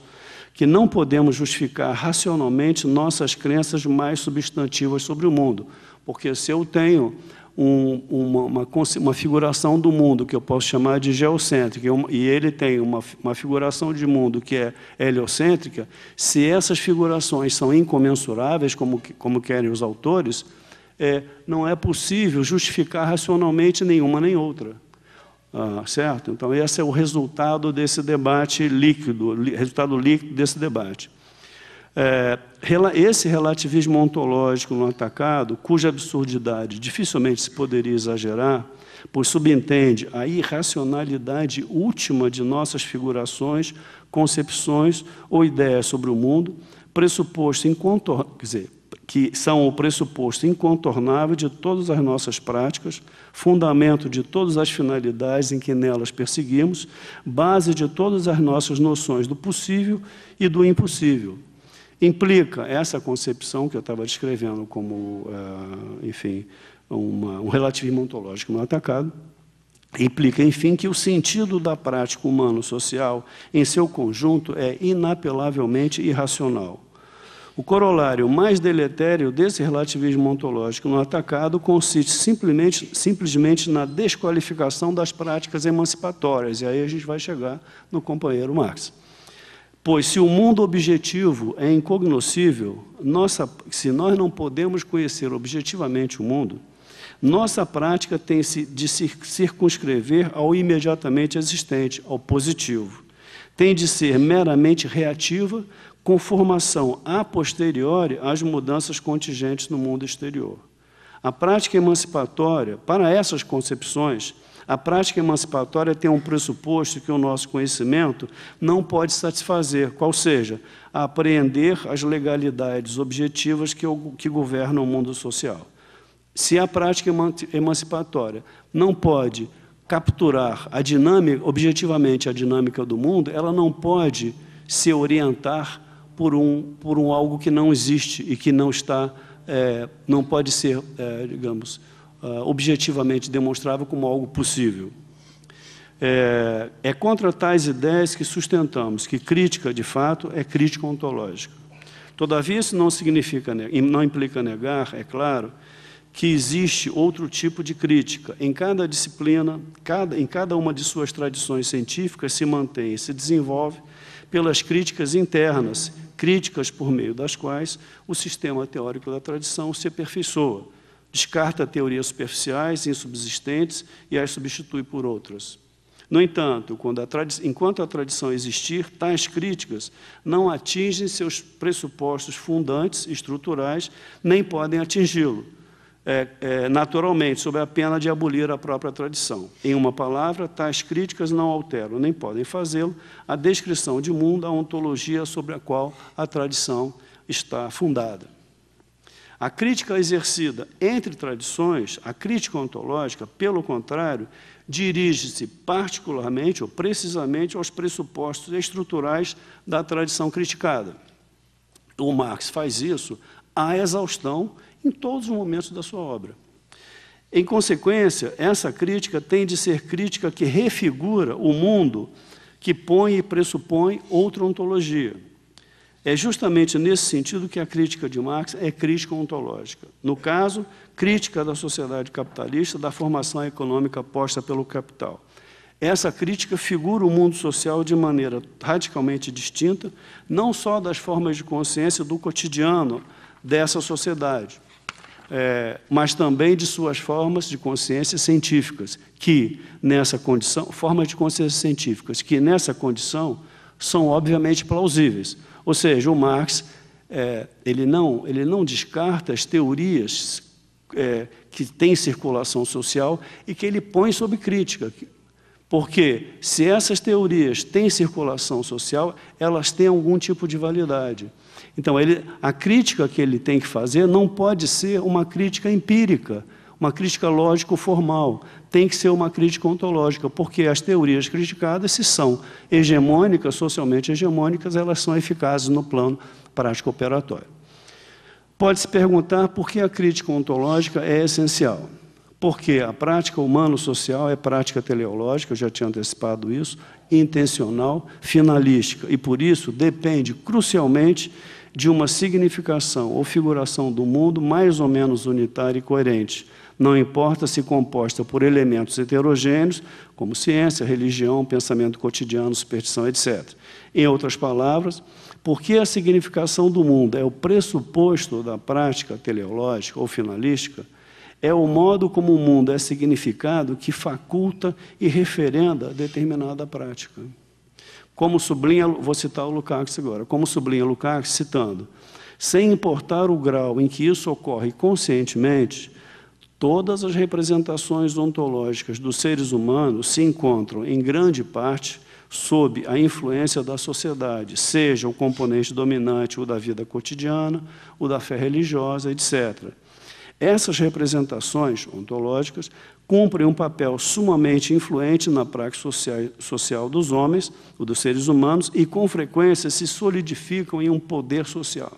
que não podemos justificar racionalmente nossas crenças mais substantivas sobre o mundo. Porque se eu tenho um, uma, uma, uma, figuração do mundo que eu posso chamar de geocêntrica, e ele tem uma, uma figuração de mundo que é heliocêntrica, se essas figurações são incomensuráveis, como, como querem os autores, é, não é possível justificar racionalmente nenhuma nem outra. Ah, certo? Então, esse é o resultado desse debate líquido, resultado líquido desse debate. É, esse relativismo ontológico no atacado, cuja absurdidade dificilmente se poderia exagerar, pois subentende a irracionalidade última de nossas figurações, concepções ou ideias sobre o mundo, pressuposto incontornável, quer dizer, que são o pressuposto incontornável de todas as nossas práticas, fundamento de todas as finalidades em que nelas perseguimos, base de todas as nossas noções do possível e do impossível. Implica essa concepção que eu estava descrevendo como, ah, enfim, uma, um relativismo ontológico não atacado, implica, enfim, que o sentido da prática humano-social em seu conjunto é inapelavelmente irracional o corolário mais deletério desse relativismo ontológico no atacado consiste simplesmente, simplesmente na desqualificação das práticas emancipatórias, e aí a gente vai chegar no companheiro Marx. Pois se o mundo objetivo é incognoscível, nossa, se nós não podemos conhecer objetivamente o mundo, nossa prática tem de se circunscrever ao imediatamente existente, ao positivo. Tem de ser meramente reativa conformação a posteriori às mudanças contingentes no mundo exterior. A prática emancipatória, para essas concepções, a prática emancipatória tem um pressuposto que o nosso conhecimento não pode satisfazer, qual seja, apreender as legalidades objetivas que, que governam o mundo social. Se a prática emancipatória não pode capturar a dinâmica, objetivamente a dinâmica do mundo, ela não pode se orientar por um, por um algo que não existe e que não está, é, não pode ser, é, digamos, uh, objetivamente demonstrável como algo possível. É, é, contra tais ideias que sustentamos que crítica, de fato, é crítica ontológica. Todavia, isso não significa, não implica negar, é claro, que existe outro tipo de crítica. Em cada disciplina, cada, em cada uma de suas tradições científicas, se mantém e se desenvolve pelas críticas internas críticas por meio das quais o sistema teórico da tradição se aperfeiçoa, descarta teorias superficiais, e insubsistentes e as substitui por outras. No entanto, a enquanto a tradição existir, tais críticas não atingem seus pressupostos fundantes estruturais, nem podem atingi-lo é, é, naturalmente, sob a pena de abolir a própria tradição. Em uma palavra, tais críticas não alteram, nem podem fazê-lo, a descrição de mundo, a ontologia sobre a qual a tradição está fundada. A crítica exercida entre tradições, a crítica ontológica, pelo contrário, dirige-se particularmente ou precisamente aos pressupostos estruturais da tradição criticada. O Marx faz isso à exaustão em todos os momentos da sua obra. Em consequência, essa crítica tem de ser crítica que refigura o mundo que põe e pressupõe outra ontologia. É justamente nesse sentido que a crítica de Marx é crítica ontológica. No caso, crítica da sociedade capitalista, da formação econômica posta pelo capital. Essa crítica figura o mundo social de maneira radicalmente distinta, não só das formas de consciência do cotidiano dessa sociedade, é, mas também de suas formas de consciência científicas, que nessa condição, formas de consciência científicas, que nessa condição são obviamente plausíveis. Ou seja, o Marx é, ele, não, ele não descarta as teorias é, que têm circulação social e que ele põe sob crítica, porque se essas teorias têm circulação social, elas têm algum tipo de validade. Então, ele, a crítica que ele tem que fazer não pode ser uma crítica empírica, uma crítica lógico-formal. Tem que ser uma crítica ontológica, porque as teorias criticadas, se são hegemônicas, socialmente hegemônicas, elas são eficazes no plano prático-operatório. Pode-se perguntar por que a crítica ontológica é essencial. Porque a prática humano-social é prática teleológica, eu já tinha antecipado isso, intencional, finalística. E por isso depende crucialmente de uma significação ou figuração do mundo mais ou menos unitária e coerente. Não importa se composta por elementos heterogêneos, como ciência, religião, pensamento cotidiano, superstição, etc. Em outras palavras, porque a significação do mundo é o pressuposto da prática teleológica ou finalística, é o modo como o mundo é significado que faculta e referenda determinada prática. Como sublinha, vou citar o Lukács agora, como sublinha Lukács, citando, sem importar o grau em que isso ocorre conscientemente, todas as representações ontológicas dos seres humanos se encontram, em grande parte, sob a influência da sociedade, seja o componente dominante o da vida cotidiana, o da fé religiosa, etc. Essas representações ontológicas cumprem um papel sumamente influente na prática social, social dos homens, ou dos seres humanos, e com frequência se solidificam em um poder social.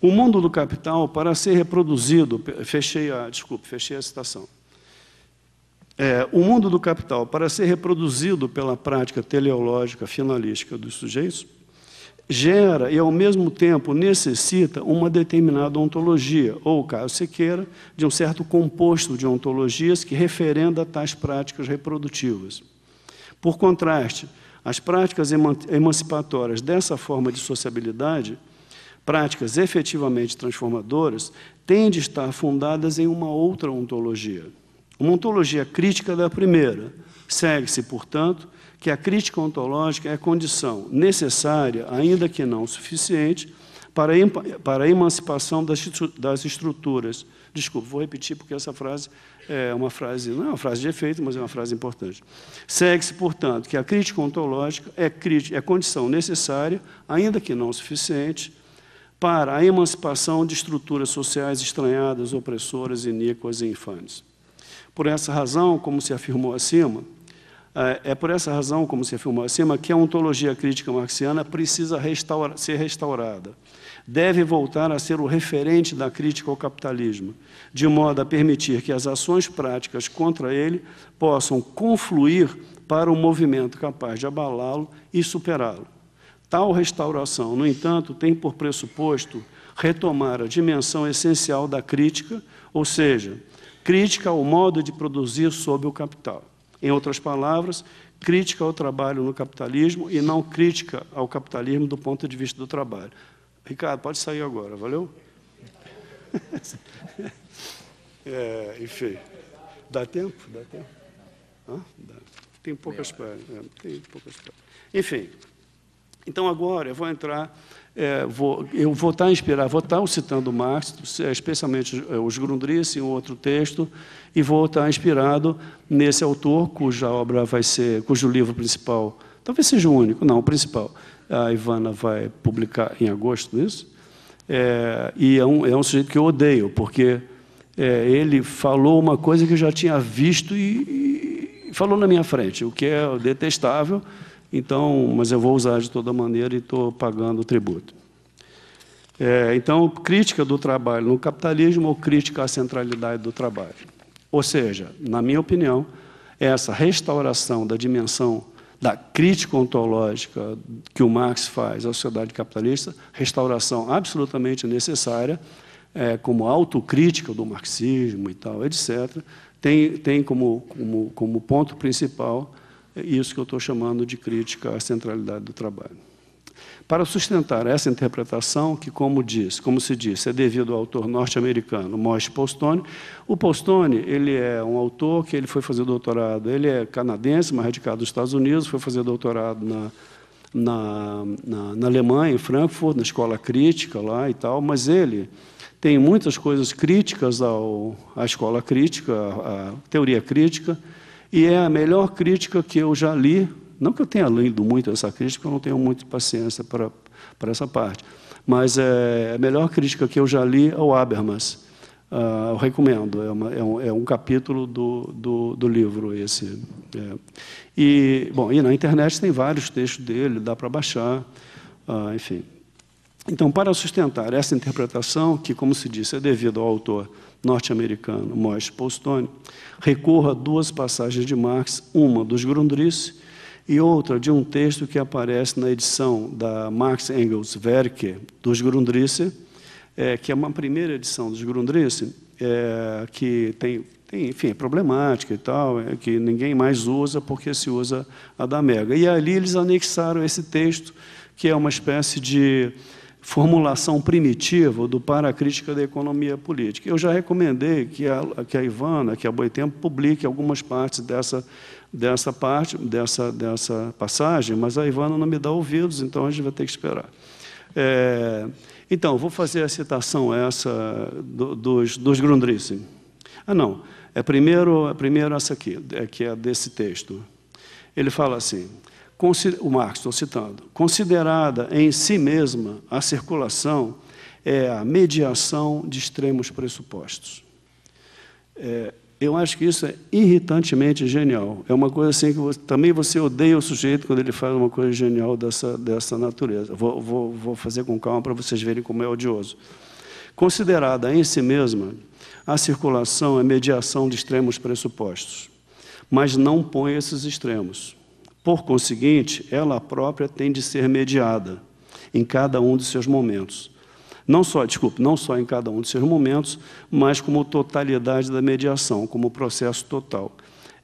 O mundo do capital, para ser reproduzido, fechei a, desculpe, fechei a citação. É, o mundo do capital, para ser reproduzido pela prática teleológica finalística dos sujeitos, gera e, ao mesmo tempo, necessita uma determinada ontologia, ou, caso se queira, de um certo composto de ontologias que referenda tais práticas reprodutivas. Por contraste, as práticas emancipatórias dessa forma de sociabilidade, práticas efetivamente transformadoras, têm de estar fundadas em uma outra ontologia. Uma ontologia crítica da primeira. Segue-se, portanto, que a crítica ontológica é condição necessária, ainda que não suficiente, para, para a emancipação das, das estruturas. Desculpa, vou repetir porque essa frase é uma frase, não é uma frase de efeito, mas é uma frase importante. Segue-se, portanto, que a crítica ontológica é, crítica, é condição necessária, ainda que não suficiente, para a emancipação de estruturas sociais estranhadas, opressoras, iníquas e infames. Por essa razão, como se afirmou acima, é, é por essa razão, como se afirmou acima, que a ontologia crítica marxiana precisa restaura, ser restaurada. Deve voltar a ser o referente da crítica ao capitalismo, de modo a permitir que as ações práticas contra ele possam confluir para um movimento capaz de abalá-lo e superá-lo. Tal restauração, no entanto, tem por pressuposto retomar a dimensão essencial da crítica, ou seja, crítica ao modo de produzir sob o capital. Em outras palavras, crítica ao trabalho no capitalismo e não crítica ao capitalismo do ponto de vista do trabalho. Ricardo, pode sair agora, valeu? [LAUGHS] É, enfim, dá tempo? Dá tempo? Hã? Dá. Tem poucas páginas. É, tem poucas páginas. Enfim, então agora eu vou entrar é, vou, eu vou estar tá inspirado, vou estar tá citando Marx, é, especialmente é, os Grundrisse, em um outro texto, e vou estar tá inspirado nesse autor, cuja obra vai ser, cujo livro principal, talvez seja o único, não, o principal, a Ivana vai publicar em agosto, é isso? É, e é um, é um sujeito que eu odeio, porque é, ele falou uma coisa que eu já tinha visto e, e falou na minha frente, o que é detestável, então, mas eu vou usar de toda maneira e estou pagando o tributo. É, então, crítica do trabalho no capitalismo ou crítica à centralidade do trabalho? Ou seja, na minha opinião, essa restauração da dimensão da crítica ontológica que o Marx faz à sociedade capitalista, restauração absolutamente necessária, é, como autocrítica do marxismo e tal, etc., tem, tem como, como, como ponto principal é isso que eu estou chamando de crítica à centralidade do trabalho. Para sustentar essa interpretação, que como diz, como se diz, é devido ao autor norte-americano Moshe Postone. O Postone, ele é um autor que ele foi fazer doutorado, ele é canadense, mas radicado nos Estados Unidos, foi fazer doutorado na, na, na, na Alemanha, em Frankfurt, na escola crítica lá e tal, mas ele tem muitas coisas críticas ao, à escola crítica, à, à teoria crítica, e é a melhor crítica que eu já li. Não que eu tenha lido muito essa crítica, eu não tenho muita paciência para, para essa parte. Mas é a melhor crítica que eu já li ao é Habermas. Uh, eu recomendo, é, uma, é, um, é um, capítulo do, do, do livro esse. É. E, bom, e na internet tem vários textos dele, dá para baixar, uh, enfim. Então, para sustentar essa interpretação, que, como se disse, é devido ao autor norte-americano Morris Postone, recorra a duas passagens de Marx, uma dos Grundrisse e outra de um texto que aparece na edição da Marx Engels Werke dos Grundrisse, é, que é uma primeira edição dos Grundrisse, é, que tem, tem, enfim, é problemática e tal, é, que ninguém mais usa porque se usa a da Mega. E ali eles anexaram esse texto, que é uma espécie de formulação primitiva do Paracrítica da Economia Política. Eu já recomendei que a, que a Ivana, que a Boitempo, publique algumas partes dessa, dessa parte, dessa, dessa passagem, mas a Ivana não me dá ouvidos, então a gente vai ter que esperar. É, então, vou fazer a citação essa do, dos, dos Grundrisse. Ah, não, é primeiro, é primeiro essa aqui, é, que é desse texto. Ele fala assim, o Marx estou citando, considerada em si mesma a circulação é a mediação de extremos pressupostos. É, eu acho que isso é irritantemente genial. É uma coisa assim que você, também você odeia o sujeito quando ele faz uma coisa genial dessa, dessa natureza. Vou, vou, vou fazer com calma para vocês verem como é odioso. Considerada em si mesma, a circulação é mediação de extremos pressupostos, mas não põe esses extremos. Por conseguinte, ela própria tem de ser mediada em cada um dos seus momentos. Não só, desculpe, não só em cada um dos seus momentos, mas como totalidade da mediação, como processo total.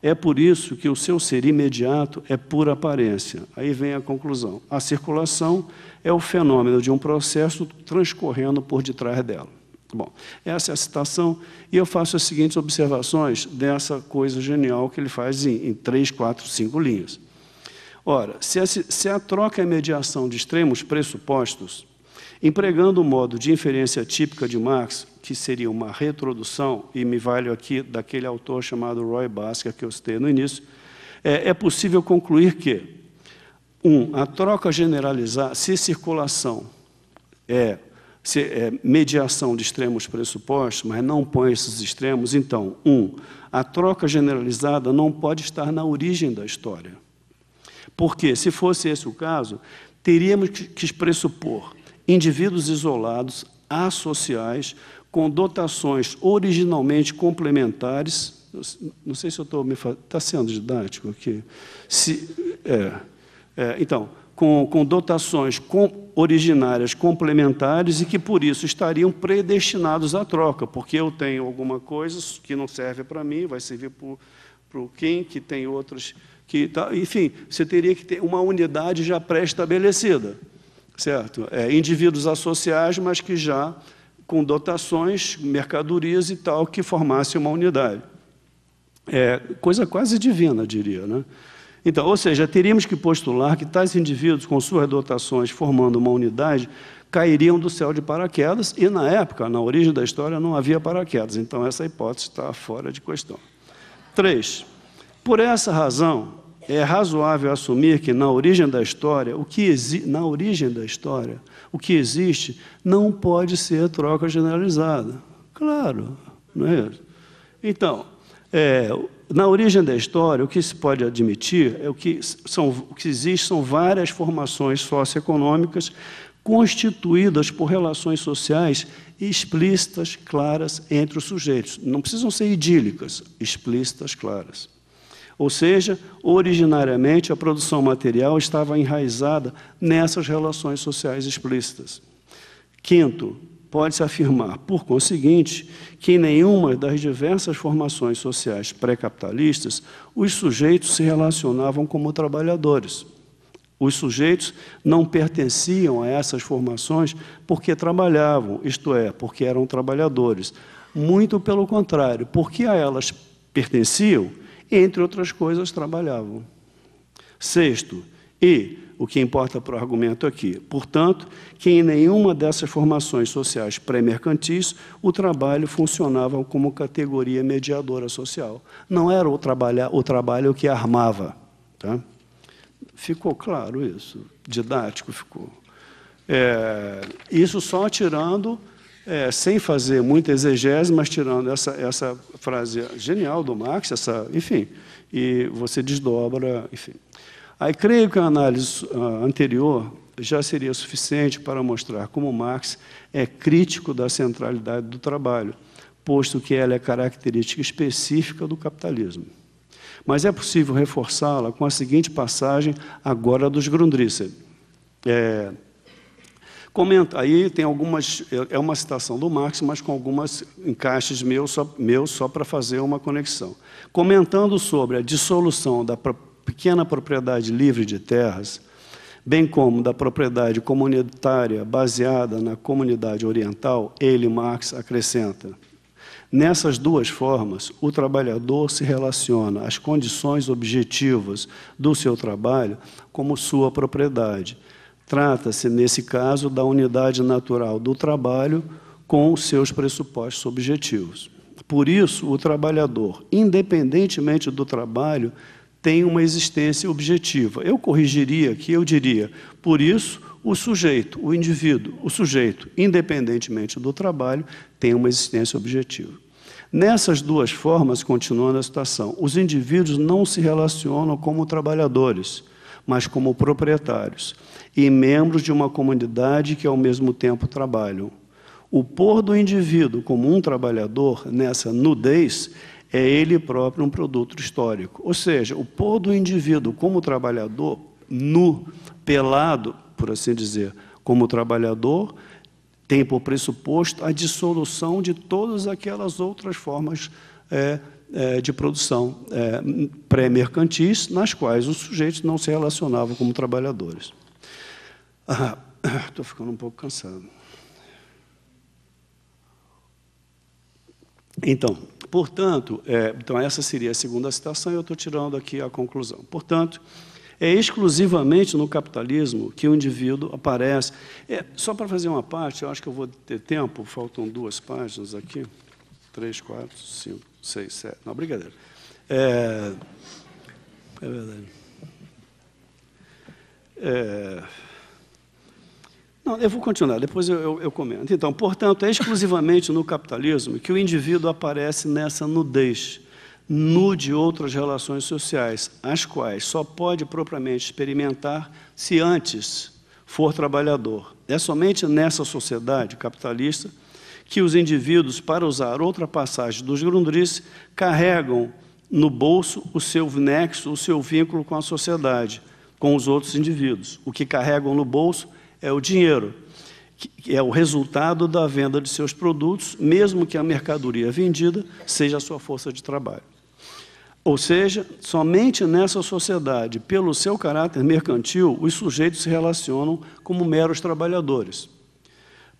É por isso que o seu ser imediato é pura aparência. Aí vem a conclusão. A circulação é o fenômeno de um processo transcorrendo por detrás dela. Bom, essa é a citação, e eu faço as seguintes observações dessa coisa genial que ele faz em, em três, quatro, cinco linhas. Ora, se a, se a troca é mediação de extremos pressupostos, empregando o modo de inferência típica de Marx, que seria uma retrodução, e me valho aqui daquele autor chamado Roy Basker, que eu citei no início, é, é possível concluir que, um, a troca generalizada, se circulação é se, é, mediação de extremos pressupostos, mas não põe esses extremos, então, um, a troca generalizada não pode estar na origem da história. Porque, se fosse esse o caso, teríamos que pressupor indivíduos isolados, associais, com dotações originalmente complementares. Não sei se eu estou me está sendo didático aqui. Se, é, é, então, com, com dotações com, originárias complementares e que por isso estariam predestinados à troca, porque eu tenho alguma coisa que não serve para mim, vai servir para o que tem outras que tá, enfim, você teria que ter uma unidade já pré-estabelecida, certo? É, indivíduos associados, mas que já com dotações, mercadorias e tal, que formasse uma unidade. É, coisa quase divina, diria, né? Então, ou seja, teríamos que postular que tais indivíduos, com suas dotações, formando uma unidade, cairiam do céu de paraquedas, e na época, na origem da história, não havia paraquedas, então essa hipótese está fora de questão. Três, por essa razão, é razoável assumir que na origem da história, o que na origem da história, o que existe não pode ser troca generalizada. Claro, não é? Então, é, na origem da história, o que se pode admitir é o que são o que existe são várias formações socioeconômicas constituídas por relações sociais explícitas, claras entre os sujeitos. Não precisam ser idílicas, explícitas, claras. Ou seja, originariamente a produção material estava enraizada nessas relações sociais explícitas. Quinto, pode-se afirmar, por conseguinte, que em nenhuma das diversas formações sociais pré-capitalistas os sujeitos se relacionavam como trabalhadores. Os sujeitos não pertenciam a essas formações porque trabalhavam, isto é, porque eram trabalhadores. Muito pelo contrário, porque a elas pertenciam, e, entre outras coisas, trabalhavam. Sexto, e, o que importa para o argumento aqui, portanto, que em nenhuma dessas formações sociais pré-mercantis o trabalho funcionava como categoria mediadora social. Não era o, trabalho o trabalho que armava. Tá? Ficou claro isso? Didático ficou. É, isso só tirando é, sem fazer muita exegese, mas tirando essa, essa frase genial do Marx, essa, enfim, e você desdobra, enfim. Aí creio que a análise uh, anterior já seria suficiente para mostrar como Marx é crítico da centralidade do trabalho, posto que ela é característica específica do capitalismo. Mas é possível reforçá-la com a seguinte passagem agora dos Grundrisse. É, Comenta, aí tem algumas, é, é uma citação do Marx, mas com algumas encaixes meus só, meu, só para fazer uma conexão. Comentando sobre a dissolução da pequena propriedade livre de terras, bem como da propriedade comunitária baseada na comunidade oriental, ele, Marx, acrescenta. Nessas duas formas, o trabalhador se relaciona às condições objetivas do seu trabalho como sua propriedade Trata-se, nesse caso, da unidade natural do trabalho com seus pressupostos objetivos. Por isso, o trabalhador, independentemente do trabalho, tem uma existência objetiva. Eu corrigiria que eu diria, por isso, o sujeito, o indivíduo, o sujeito, independentemente do trabalho, tem uma existência objetiva. Nessas duas formas, continuando a citação, os indivíduos não se relacionam como trabalhadores, mas como proprietários e membros de uma comunidade que ao mesmo tempo trabalham. O pôr do indivíduo como um trabalhador nessa nudez é ele próprio um produto histórico. Ou seja, o pôr do indivíduo como trabalhador, nu, pelado, por assim dizer, como trabalhador, tem por pressuposto a dissolução de todas aquelas outras formas é, é, de produção é, pré-mercantis, nas quais os sujeitos não se relacionavam como trabalhadores. Estou ah, [COUGHS] ficando um pouco cansado. Então, portanto, é, então essa seria a segunda citação e eu estou tirando aqui a conclusão. Portanto, é exclusivamente no capitalismo que o indivíduo aparece. É, só para fazer uma parte, eu acho que eu vou ter tempo, faltam duas páginas aqui. Três, quatro, cinco, seis, sete. Não, brincadeira. É, é verdade. É, não, eu vou continuar, depois eu, eu, eu comento. Então, portanto, é exclusivamente no capitalismo que o indivíduo aparece nessa nudez, nu de outras relações sociais, as quais só pode propriamente experimentar se antes for trabalhador. É somente nessa sociedade capitalista que os indivíduos, para usar outra passagem dos Grundris, carregam no bolso o seu nexo, o seu vínculo com a sociedade, com os outros indivíduos. O que carregam no bolso é o dinheiro, que é o resultado da venda de seus produtos, mesmo que a mercadoria vendida seja a sua força de trabalho. Ou seja, somente nessa sociedade, pelo seu caráter mercantil, os sujeitos se relacionam como meros trabalhadores.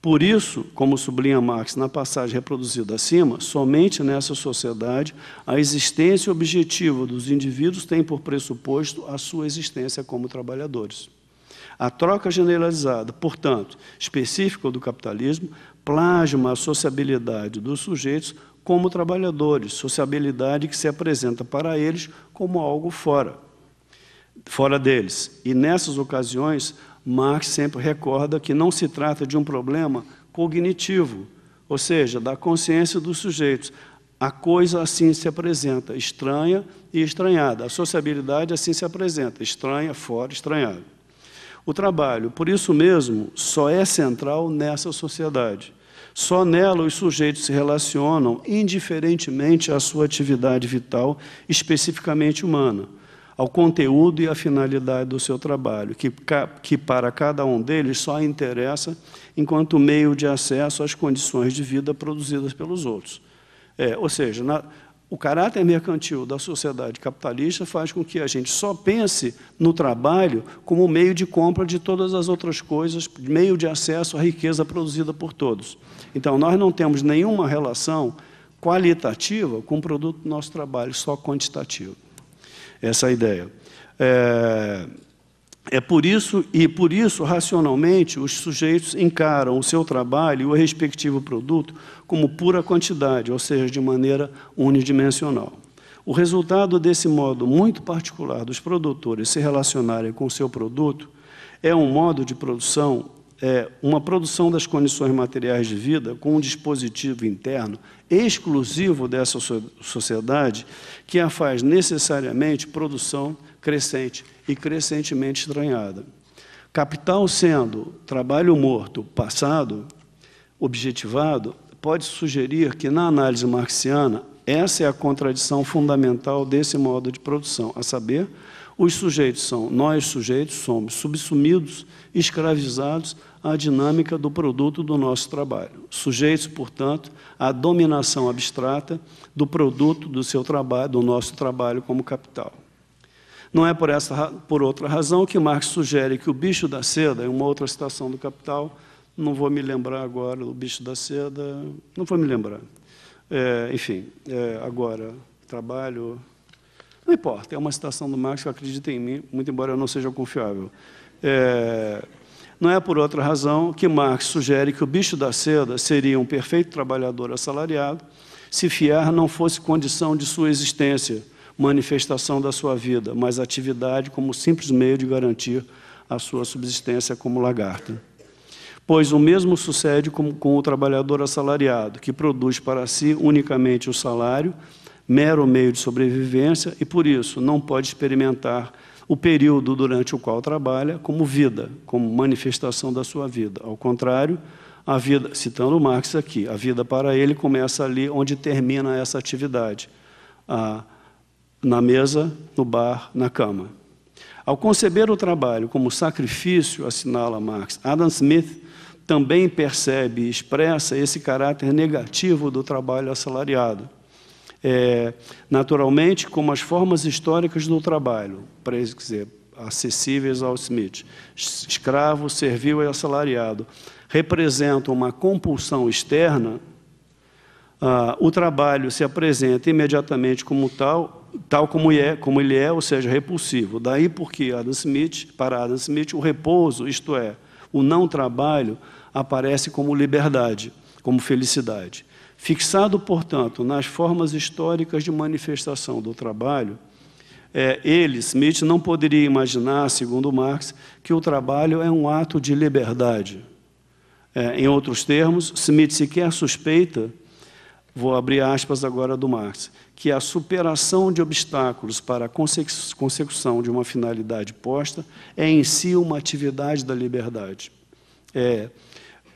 Por isso, como sublinha Marx na passagem reproduzida acima, somente nessa sociedade a existência objetiva dos indivíduos tem por pressuposto a sua existência como trabalhadores. A troca generalizada, portanto, específica do capitalismo, plasma a sociabilidade dos sujeitos como trabalhadores, sociabilidade que se apresenta para eles como algo fora, fora deles. E nessas ocasiões, Marx sempre recorda que não se trata de um problema cognitivo, ou seja, da consciência dos sujeitos. A coisa assim se apresenta, estranha e estranhada. A sociabilidade assim se apresenta, estranha, fora, estranhada. O trabalho, por isso mesmo, só é central nessa sociedade. Só nela os sujeitos se relacionam, indiferentemente à sua atividade vital, especificamente humana, ao conteúdo e à finalidade do seu trabalho, que, que para cada um deles só interessa enquanto meio de acesso às condições de vida produzidas pelos outros. É, ou seja, na, o caráter mercantil da sociedade capitalista faz com que a gente só pense no trabalho como meio de compra de todas as outras coisas, meio de acesso à riqueza produzida por todos. Então, nós não temos nenhuma relação qualitativa com o produto do nosso trabalho, só quantitativo. Essa é a ideia. É... É por isso e por isso racionalmente os sujeitos encaram o seu trabalho e o respectivo produto como pura quantidade, ou seja, de maneira unidimensional. O resultado desse modo muito particular dos produtores se relacionarem com o seu produto é um modo de produção, é uma produção das condições materiais de vida com um dispositivo interno exclusivo dessa sociedade que a faz necessariamente produção crescente e crescentemente estranhada. Capital sendo trabalho morto passado, objetivado, pode sugerir que, na análise marxiana, essa é a contradição fundamental desse modo de produção, a saber, os sujeitos são, nós sujeitos somos subsumidos, escravizados à dinâmica do produto do nosso trabalho. Sujeitos, portanto, à dominação abstrata do produto do seu trabalho, do nosso trabalho como capital. Não é por, essa, por outra razão que Marx sugere que o bicho da seda, em uma outra citação do Capital, não vou me lembrar agora, o bicho da seda, não vou me lembrar. É, enfim, é, agora, trabalho, não importa, é uma citação do Marx que acredita em mim, muito embora eu não seja confiável. É, não é por outra razão que Marx sugere que o bicho da seda seria um perfeito trabalhador assalariado se fiar não fosse condição de sua existência, manifestação da sua vida, mas atividade como simples meio de garantir a sua subsistência como lagarta. Pois o mesmo sucede com, com o trabalhador assalariado, que produz para si unicamente o salário, mero meio de sobrevivência, e por isso não pode experimentar o período durante o qual trabalha como vida, como manifestação da sua vida. Ao contrário, a vida, citando Marx aqui, a vida para ele começa ali onde termina essa atividade. A na mesa, no bar, na cama. Ao conceber o trabalho como sacrifício, assinala Marx, Adam Smith também percebe e expressa esse caráter negativo do trabalho assalariado. É, naturalmente, como as formas históricas do trabalho, para dizer, acessíveis ao Smith, escravo, servil e assalariado, representam uma compulsão externa ah, o trabalho se apresenta imediatamente como tal, tal como, é, como ele é, ou seja, repulsivo. Daí porque Adam Smith, para Adam Smith, o repouso, isto é, o não trabalho, aparece como liberdade, como felicidade. Fixado, portanto, nas formas históricas de manifestação do trabalho, é, ele, Smith, não poderia imaginar, segundo Marx, que o trabalho é um ato de liberdade. É, em outros termos, Smith sequer suspeita vou abrir aspas agora do Marx, que a superação de obstáculos para a consecução de uma finalidade posta é em si uma atividade da liberdade. É,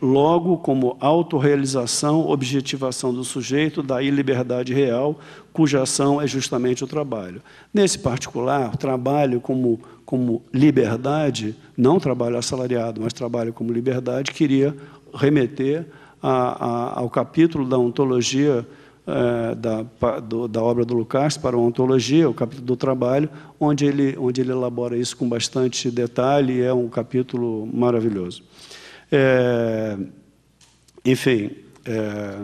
logo, como autorrealização, objetivação do sujeito, da liberdade real, cuja ação é justamente o trabalho. Nesse particular, o trabalho como, como liberdade, não trabalho assalariado, mas trabalho como liberdade, queria remeter a, a, ao capítulo da ontologia é, da, do, da, obra do Lucas para a ontologia, o capítulo do trabalho, onde ele, onde ele elabora isso com bastante detalhe, e é um capítulo maravilhoso. É, enfim, é,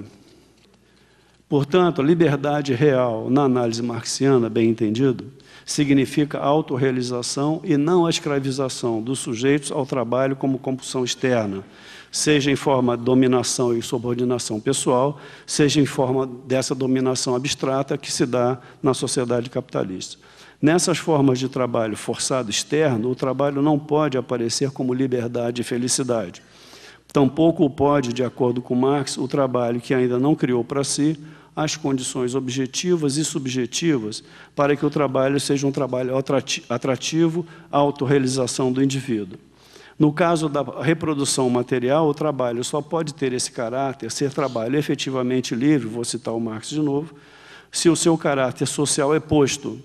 portanto, liberdade real na análise marxiana, bem entendido, significa autorrealização e não a escravização dos sujeitos ao trabalho como compulsão externa, seja em forma de dominação e subordinação pessoal, seja em forma dessa dominação abstrata que se dá na sociedade capitalista. Nessas formas de trabalho forçado externo, o trabalho não pode aparecer como liberdade e felicidade. Tampouco pode, de acordo com Marx, o trabalho que ainda não criou para si as condições objetivas e subjetivas para que o trabalho seja um trabalho atrativo à autorrealização do indivíduo. No caso da reprodução material, o trabalho só pode ter esse caráter, ser trabalho efetivamente livre, vou citar o Marx de novo, se o seu caráter social é posto.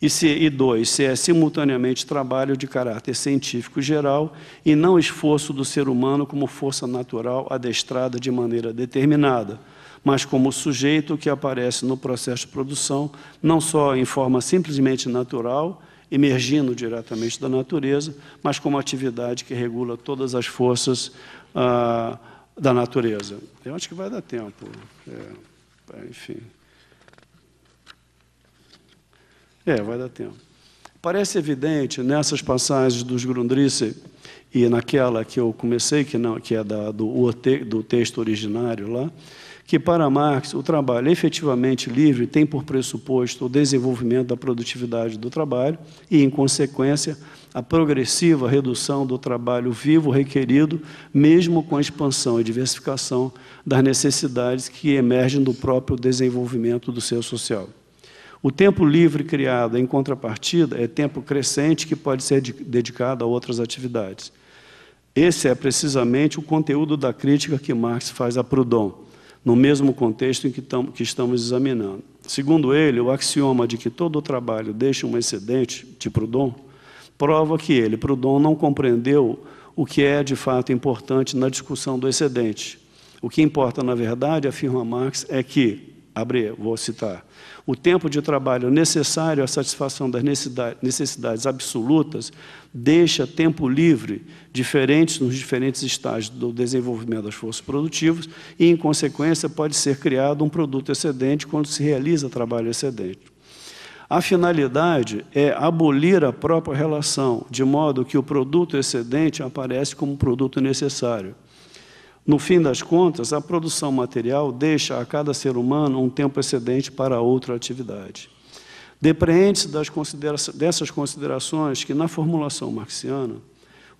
E, se, e dois, se é simultaneamente trabalho de caráter científico geral e não esforço do ser humano como força natural adestrada de maneira determinada, mas como sujeito que aparece no processo de produção, não só em forma simplesmente natural, emergindo diretamente da natureza, mas como atividade que regula todas as forças ah, da natureza. Eu acho que vai dar tempo. É, é, enfim. É, vai dar tempo. Parece evidente nessas passagens dos Grundrisse e naquela que eu comecei, que não, que é da, do, do texto originário lá, que, para Marx, o trabalho efetivamente livre tem por pressuposto o desenvolvimento da produtividade do trabalho e, em consequência, a progressiva redução do trabalho vivo requerido, mesmo com a expansão e diversificação das necessidades que emergem do próprio desenvolvimento do ser social. O tempo livre criado em contrapartida é tempo crescente que pode ser dedicado a outras atividades. Esse é precisamente o conteúdo da crítica que Marx faz a Proudhon no mesmo contexto em que, tam, que estamos examinando. Segundo ele, o axioma de que todo o trabalho deixa um excedente de Proudhon prova que ele, Proudhon, não compreendeu o que é de fato importante na discussão do excedente. O que importa, na verdade, afirma Marx, é que, abre, vou citar, o tempo de trabalho necessário à satisfação das necessidades absolutas deixa tempo livre diferente nos diferentes estágios do desenvolvimento das forças produtivas e, em consequência, pode ser criado um produto excedente quando se realiza trabalho excedente. A finalidade é abolir a própria relação, de modo que o produto excedente aparece como produto necessário. No fim das contas, a produção material deixa a cada ser humano um tempo excedente para outra atividade. Depreende-se considera dessas considerações que, na formulação marxiana,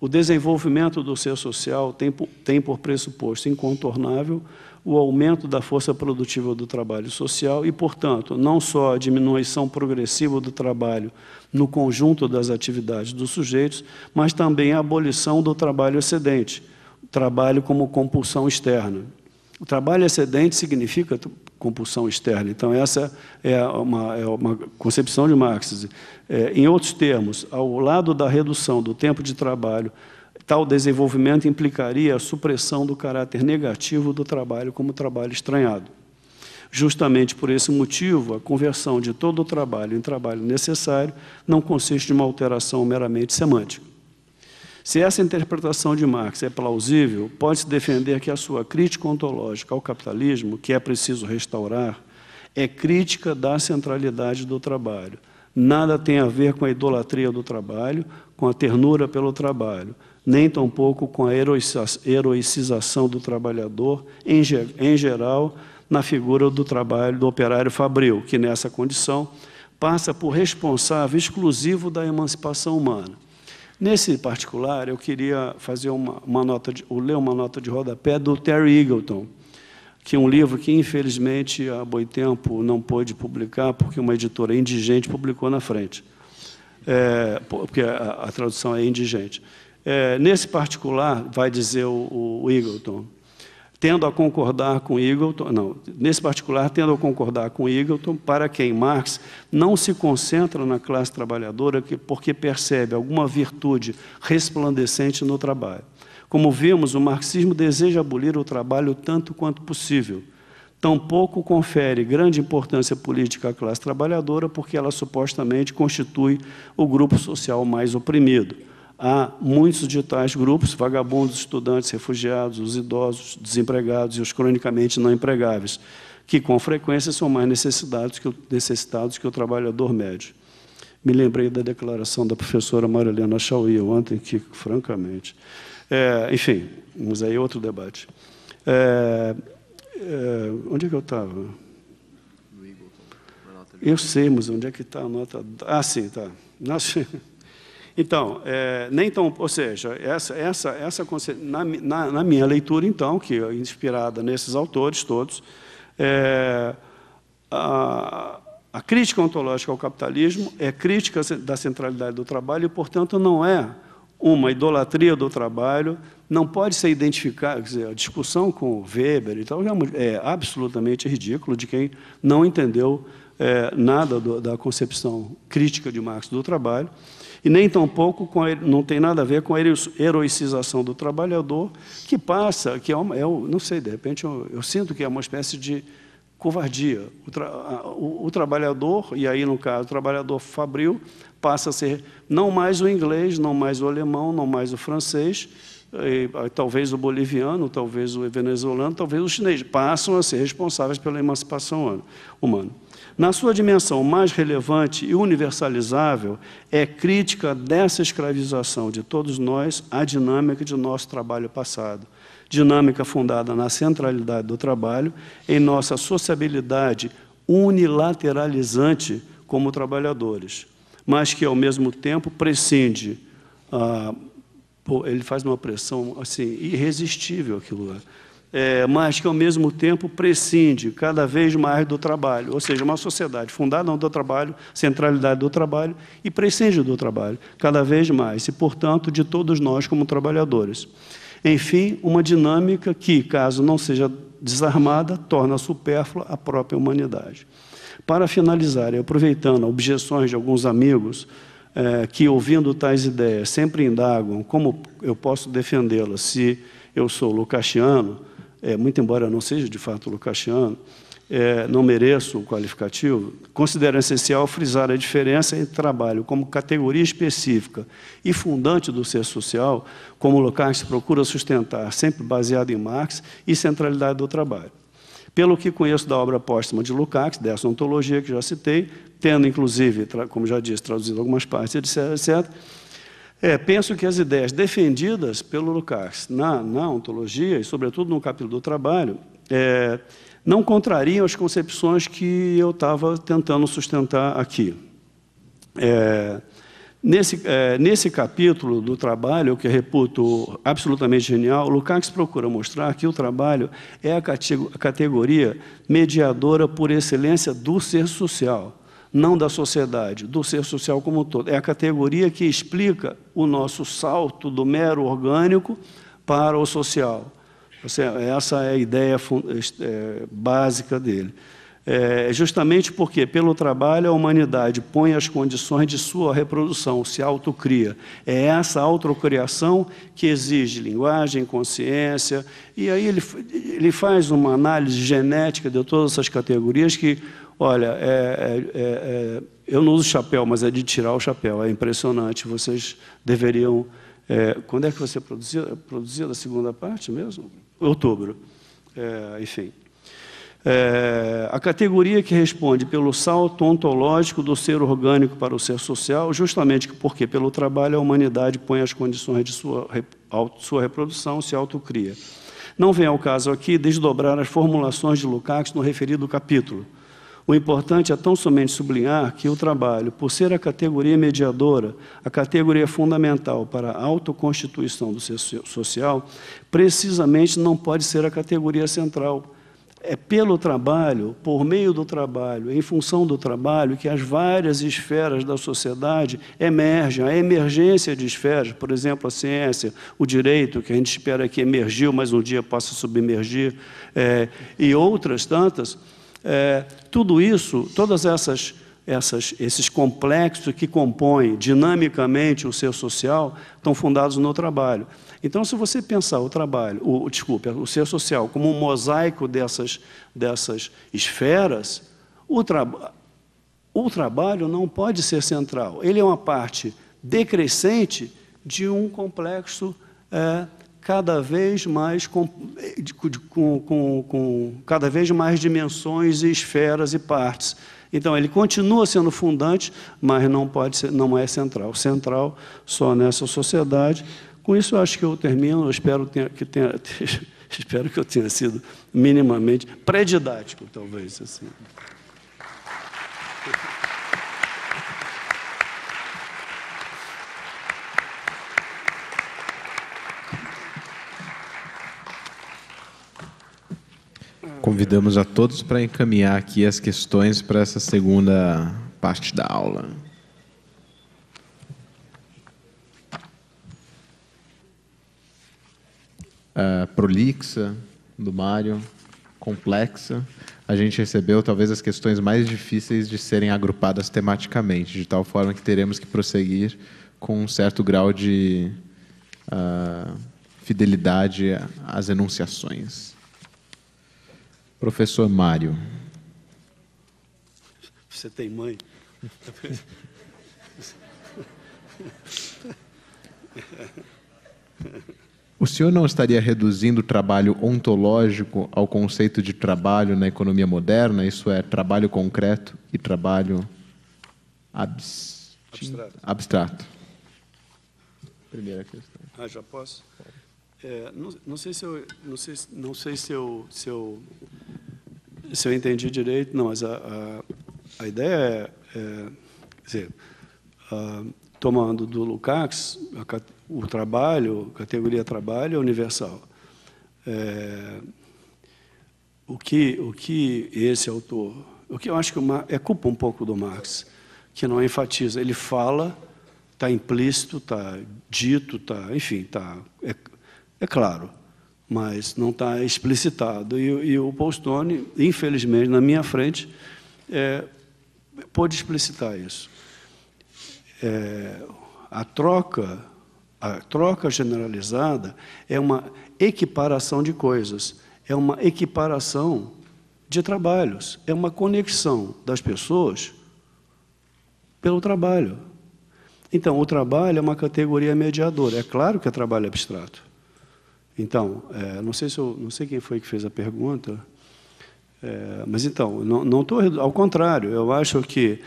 o desenvolvimento do ser social tem, tem por pressuposto incontornável o aumento da força produtiva do trabalho social e, portanto, não só a diminuição progressiva do trabalho no conjunto das atividades dos sujeitos, mas também a abolição do trabalho excedente, trabalho como compulsão externa. O trabalho excedente significa compulsão externa. Então, essa é uma, é uma concepção de Marx. É, em outros termos, ao lado da redução do tempo de trabalho, tal desenvolvimento implicaria a supressão do caráter negativo do trabalho como trabalho estranhado. Justamente por esse motivo, a conversão de todo o trabalho em trabalho necessário não consiste de uma alteração meramente semântica. Se essa interpretação de Marx é plausível, pode-se defender que a sua crítica ontológica ao capitalismo, que é preciso restaurar, é crítica da centralidade do trabalho. Nada tem a ver com a idolatria do trabalho, com a ternura pelo trabalho, nem tampouco com a heroicização do trabalhador, em, em geral, na figura do trabalho do operário fabril, que nessa condição passa por responsável exclusivo da emancipação humana. Nesse particular, eu queria fazer uma, uma nota, de, ou ler uma nota de rodapé do Terry Eagleton, que é um livro que, infelizmente, a Boitempo não pôde publicar, porque uma editora indigente publicou na frente, é, porque a, a, tradução é indigente. É, nesse particular, vai dizer o, o Eagleton, tendo a concordar com Eagleton, não, nesse particular, tendo a concordar com Eagleton, para quem Marx não se concentra na classe trabalhadora porque percebe alguma virtude resplandecente no trabalho. Como vemos, o marxismo deseja abolir o trabalho tanto quanto possível. Tampouco confere grande importância política à classe trabalhadora, porque ela supostamente constitui o grupo social mais oprimido. Há muitos de tais grupos, vagabundos, estudantes, refugiados, os idosos, desempregados e os cronicamente não empregáveis, que com frequência são mais necessitados que o, necessitados que o trabalhador médio. Me lembrei da declaração da professora Marilena Chauí ontem, que, francamente... É, enfim, vamos aí é outro debate. É, é, onde é que eu estava? Eu sei, mas onde é que está a nota? Ah, sim, está. Nossa... Então, é, nem tão, ou seja, essa, essa, essa na, na, na, minha leitura, então, que é inspirada nesses autores todos, é, a, a crítica ontológica ao capitalismo é crítica da centralidade do trabalho e, portanto, não é uma idolatria do trabalho, não pode ser identificada. Quer dizer, a discussão com Weber e tal é, é absolutamente ridículo de quem não entendeu é, nada do, da concepção crítica de Marx do trabalho e nem tampouco com a, não tem nada a ver com a heroicização do trabalhador, que passa, que é uma, é, não sei, de repente eu, eu, sinto que é uma espécie de covardia. O, tra, o, o trabalhador, e aí no caso o trabalhador fabril, passa a ser não mais o inglês, não mais o alemão, não mais o francês, talvez o boliviano, talvez o venezuelano, talvez o chinês, passam a ser responsáveis pela emancipação humana. Na sua dimensão mais relevante e universalizável, é crítica dessa escravização de todos nós à dinâmica de nosso trabalho passado. Dinâmica fundada na centralidade do trabalho, em nossa sociabilidade unilateralizante como trabalhadores, mas que, ao mesmo tempo, prescinde. Ah, ele faz uma pressão assim, irresistível aquilo lá é, mas que ao mesmo tempo prescinde cada vez mais do trabalho, ou seja, uma sociedade fundada no trabalho, centralidade do trabalho e prescinde do trabalho cada vez mais, e portanto de todos nós como trabalhadores. Enfim, uma dinâmica que, caso não seja desarmada, torna supérflua a própria humanidade. Para finalizar, e aproveitando objeções de alguns amigos é, que, ouvindo tais ideias, sempre indagam como eu posso defendê-las se eu sou lucasiano, é, muito embora eu não seja de fato lucasiano, é, não mereço o qualificativo, considero essencial frisar a diferença entre trabalho como categoria específica e fundante do ser social, como Lukács procura sustentar, sempre baseado em Marx, e centralidade do trabalho. Pelo que conheço da obra póstuma de Lukács, dessa ontologia que já citei, tendo inclusive, como já disse, traduzido algumas partes, etc., etc., é, penso que as ideias defendidas pelo Lukács na, na ontologia, e sobretudo no capítulo do trabalho, é, não contrariam as concepções que eu estava tentando sustentar aqui. É, nesse, é, nesse capítulo do trabalho, que eu reputo absolutamente genial, Lukács procura mostrar que o trabalho é a categoria mediadora por excelência do ser social não da sociedade, do ser social como um todo. É a categoria que explica o nosso salto do mero orgânico para o social. Essa é a ideia é, básica dele. É justamente porque, pelo trabalho, a humanidade põe as condições de sua reprodução, se autocria. É essa autocriação que exige linguagem, consciência. E aí ele, ele faz uma análise genética de todas essas categorias que Olha, é, é, é, é, eu não uso chapéu, mas é de tirar o chapéu. É impressionante. Vocês deveriam. É, quando é que você produziu, é produziu a segunda parte mesmo? Outubro. enfim. a categoria que responde pelo salto ontológico do ser orgânico para o ser social, justamente porque pelo trabalho a humanidade põe as condições de sua, sua reprodução, se autocria. Não vem ao caso aqui desdobrar as formulações de Lukács no referido capítulo o importante é tão somente sublinhar que o trabalho, por ser a categoria mediadora, a categoria fundamental para a autoconstituição do ser social, precisamente não pode ser a categoria central. É pelo trabalho, por meio do trabalho, em função do trabalho, que as várias esferas da sociedade emergem. A emergência de esferas, por exemplo, a ciência, o direito, que a gente espera que emergiu, mas um dia possa submergir, é, e outras tantas, é, tudo isso, todas essas, essas, esses complexos que compõem dinamicamente o ser social estão fundados no trabalho. Então, se você pensar o trabalho, o, desculpe, o ser social como um mosaico dessas, dessas esferas, o, tra o trabalho não pode ser central. Ele é uma parte decrescente de um complexo é, cada vez mais com, com, com, com cada vez mais dimensões e esferas e partes. Então, ele continua sendo fundante, mas não, pode ser, não é central. Central só nessa sociedade. Com isso, eu acho que eu termino. Eu espero, tenha, que tenha, [LAUGHS] espero que eu tenha sido minimamente pré-didático, talvez. Assim. convidamos a todos para encaminhar aqui as questões para essa segunda parte da aula. Uh, prolixa, do Mário, complexa. A gente recebeu talvez as questões mais difíceis de serem agrupadas tematicamente, de tal forma que teremos que prosseguir com um certo grau de uh, fidelidade às enunciações. Professor Mário. Você tem mãe? O senhor não estaria reduzindo o trabalho ontológico ao conceito de trabalho na economia moderna? Isso é trabalho concreto e trabalho abstrato. abstrato. Primeira questão. Ah, já posso? É, não, não, sei se eu não sei, não sei se eu se eu se eu entendi direito, não, mas a, a, a ideia é, é dizer, uh, tomando do Lukács, a, o trabalho, categoria trabalho é universal. É, o que o que esse autor, o que eu acho que é culpa um pouco do Marx, que não enfatiza, ele fala, está implícito, está dito, está enfim, está é, é claro, mas não está explicitado. E, e, o Postone, infelizmente, na minha frente, é, pôde explicitar isso. É, a troca, a troca generalizada é uma equiparação de coisas, é uma equiparação de trabalhos, é uma conexão das pessoas pelo trabalho. Então, o trabalho é uma categoria mediadora. É claro que é trabalho abstrato. Então, é, não sei se eu, não sei quem foi que fez a pergunta, é, mas então não, não tô, ao contrário, eu acho que,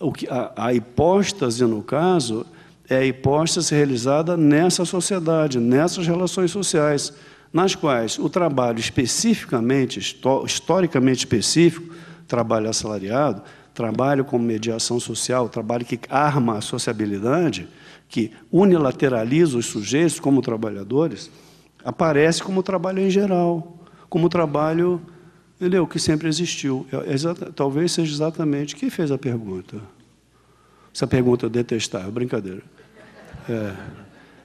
o que a, a hipóstase no caso é a hipóstase realizada nessa sociedade, nessas relações sociais, nas quais o trabalho especificamente, historicamente específico, trabalho assalariado, trabalho como mediação social, trabalho que arma a sociabilidade, que unilateraliza os sujeitos como trabalhadores aparece como trabalho em geral, como trabalho entendeu? que sempre existiu. É, é talvez seja exatamente quem fez a pergunta. Essa pergunta é detestável, brincadeira. É.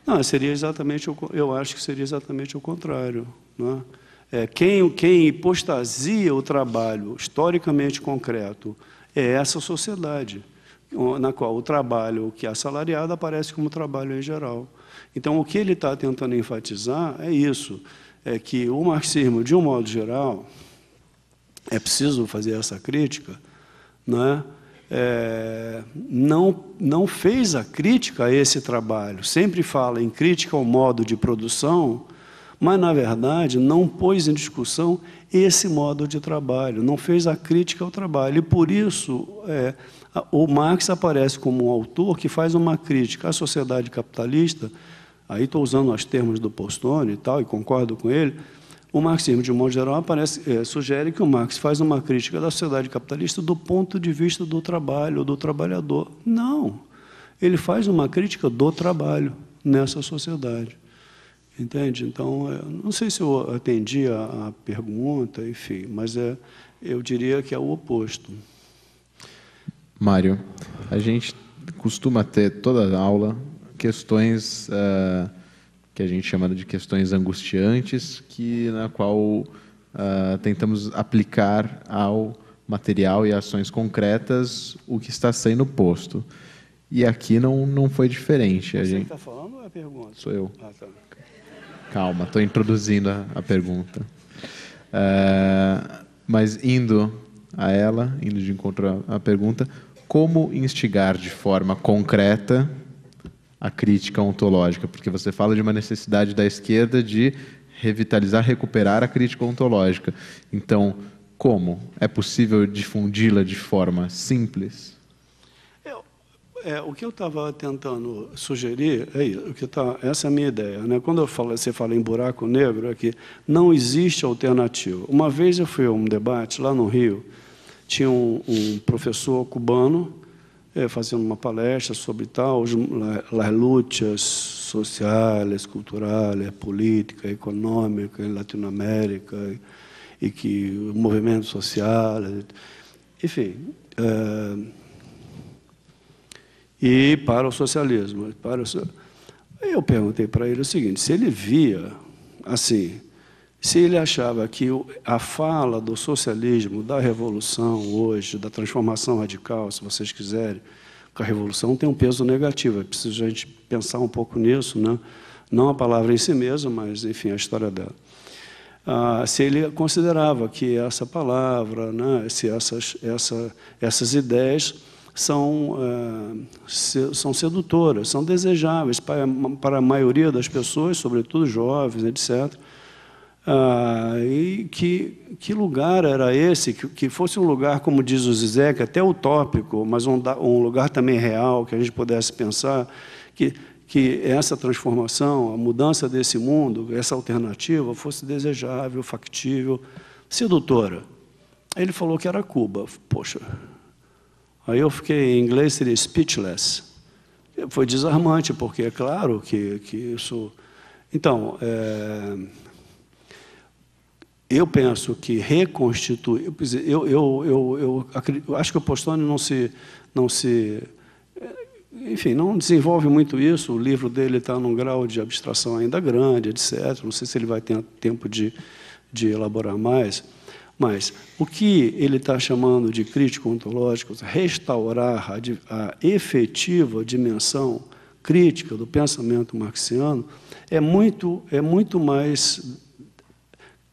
Não, seria exatamente, o, eu acho que seria exatamente o contrário. Não é? É, quem, quem hipostasia o trabalho historicamente concreto é essa sociedade, na qual o trabalho que é assalariado aparece como trabalho em geral. Então, o que ele está tentando enfatizar é isso, é que o marxismo, de um modo geral, é preciso fazer essa crítica, né? É, não, não fez a crítica a esse trabalho. Sempre fala em crítica ao modo de produção, mas, na verdade, não pôs em discussão esse modo de trabalho, não fez a crítica ao trabalho. E, por isso, é, o Marx aparece como um autor que faz uma crítica à sociedade capitalista aí estou usando os termos do Postone e tal, e concordo com ele, o marxismo, de um modo geral, aparece, é, sugere que o Marx faz uma crítica da sociedade capitalista do ponto de vista do trabalho, do trabalhador. Não. Ele faz uma crítica do trabalho nessa sociedade. Entende? Então, é, não sei se eu atendi a, a pergunta, enfim, mas é, eu diria que é o oposto. Mário, a gente costuma ter toda a aula questões uh, que a gente chama de questões angustiantes, que na qual uh, tentamos aplicar ao material e ações concretas o que está sendo posto. E aqui não, não foi diferente. A Você gente... está falando ou é a pergunta? Sou eu. Ah, tá. Calma, estou introduzindo a, a pergunta. Uh, mas indo a ela, indo de encontro à pergunta, como instigar de forma concreta a crítica ontológica, porque você fala de uma necessidade da esquerda de revitalizar, recuperar a crítica ontológica. Então, como é possível difundi-la de forma simples? É, o que eu estava tentando sugerir é o que tá, essa é a minha ideia, né? Quando eu falo, você fala em buraco negro, é que não existe alternativa. Uma vez eu fui a um debate lá no Rio, tinha um, um professor cubano é, fazendo uma palestra sobre tal, as lutas sociais, culturais, políticas, econômicas em Latinoamérica, e que o movimento social, enfim. É, e para o socialismo. Para o... eu perguntei para ele o seguinte: se ele via assim se ele achava que a fala do socialismo, da revolução hoje, da transformação radical, se vocês quiserem, a revolução tem um peso negativo, é preciso a gente pensar um pouco nisso, né? não a palavra em si mesma, mas, enfim, a história dela. Ah, se ele considerava que essa palavra, né, se essas, essa, essas ideias são, eh, se, são sedutoras, são desejáveis para, para a maioria das pessoas, sobretudo jovens, etc., ah, e que, que lugar era esse? Que, que fosse um lugar, como diz o Zizek, é até utópico, mas um, um lugar também real, que a gente pudesse pensar que, que essa transformação, a mudança desse mundo, essa alternativa, fosse desejável, factível, sedutora. Ele falou que era Cuba. Poxa. Aí eu fiquei, em inglês seria speechless. Foi desarmante, porque é claro que, que isso. Então. É... Eu penso que reconstituir. Eu, eu, eu, eu, acho que o Postone não se, não se. Enfim, não desenvolve muito isso. O livro dele está num grau de abstração ainda grande, etc. Não sei se ele vai ter tempo de, de elaborar mais. Mas o que ele está chamando de crítico ontológico, restaurar a, a efetiva dimensão crítica do pensamento marxiano, é muito, é muito mais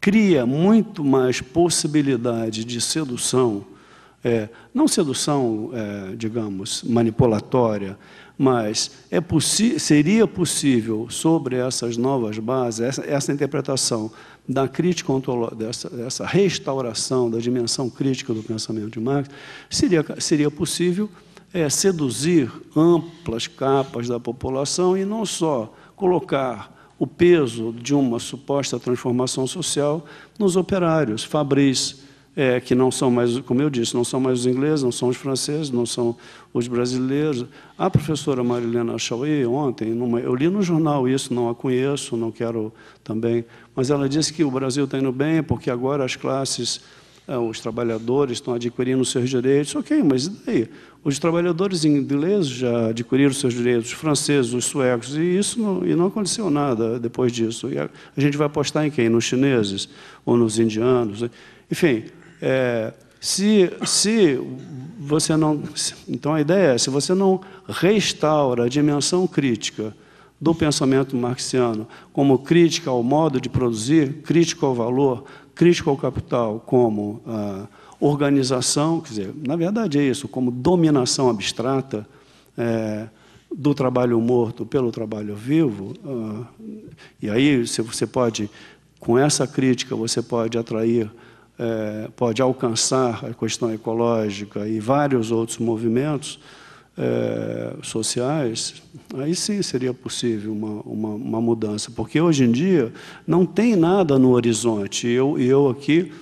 cria muito mais possibilidade de sedução, é, não sedução, é, digamos, manipulatória, mas é seria possível, sobre essas novas bases, essa, essa interpretação da crítica dessa, dessa, restauração da dimensão crítica do pensamento de Marx, seria, seria possível é, seduzir amplas capas da população e não só colocar o peso de uma suposta transformação social nos operários, fabris, é, que não são mais, como eu disse, não são mais os ingleses, não são os franceses, não são os brasileiros. A professora Marilena Chauí, ontem, numa, eu li no jornal isso, não a conheço, não quero também, mas ela disse que o Brasil está indo bem porque agora as classes é, os trabalhadores estão adquirindo seus direitos. Ok, mas e daí? Os trabalhadores ingleses já adquiriram seus direitos, os franceses, os suecos, e isso não, e não aconteceu nada depois disso. E a, a gente vai apostar em quem? Nos chineses ou nos indianos? Enfim, é, se, se você não. Então a ideia é: se você não restaura a dimensão crítica do pensamento marxiano como crítica ao modo de produzir, crítica ao valor, crítico ao capital como ah, organização, quer dizer, na verdade é isso, como dominação abstrata é, do trabalho morto pelo trabalho vivo, ah, e aí se você pode, com essa crítica, você pode atrair, é, pode alcançar a questão ecológica e vários outros movimentos, é, sociais, aí sim seria possível uma, uma, uma, mudança, porque hoje em dia não tem nada no horizonte. Eu, eu aqui,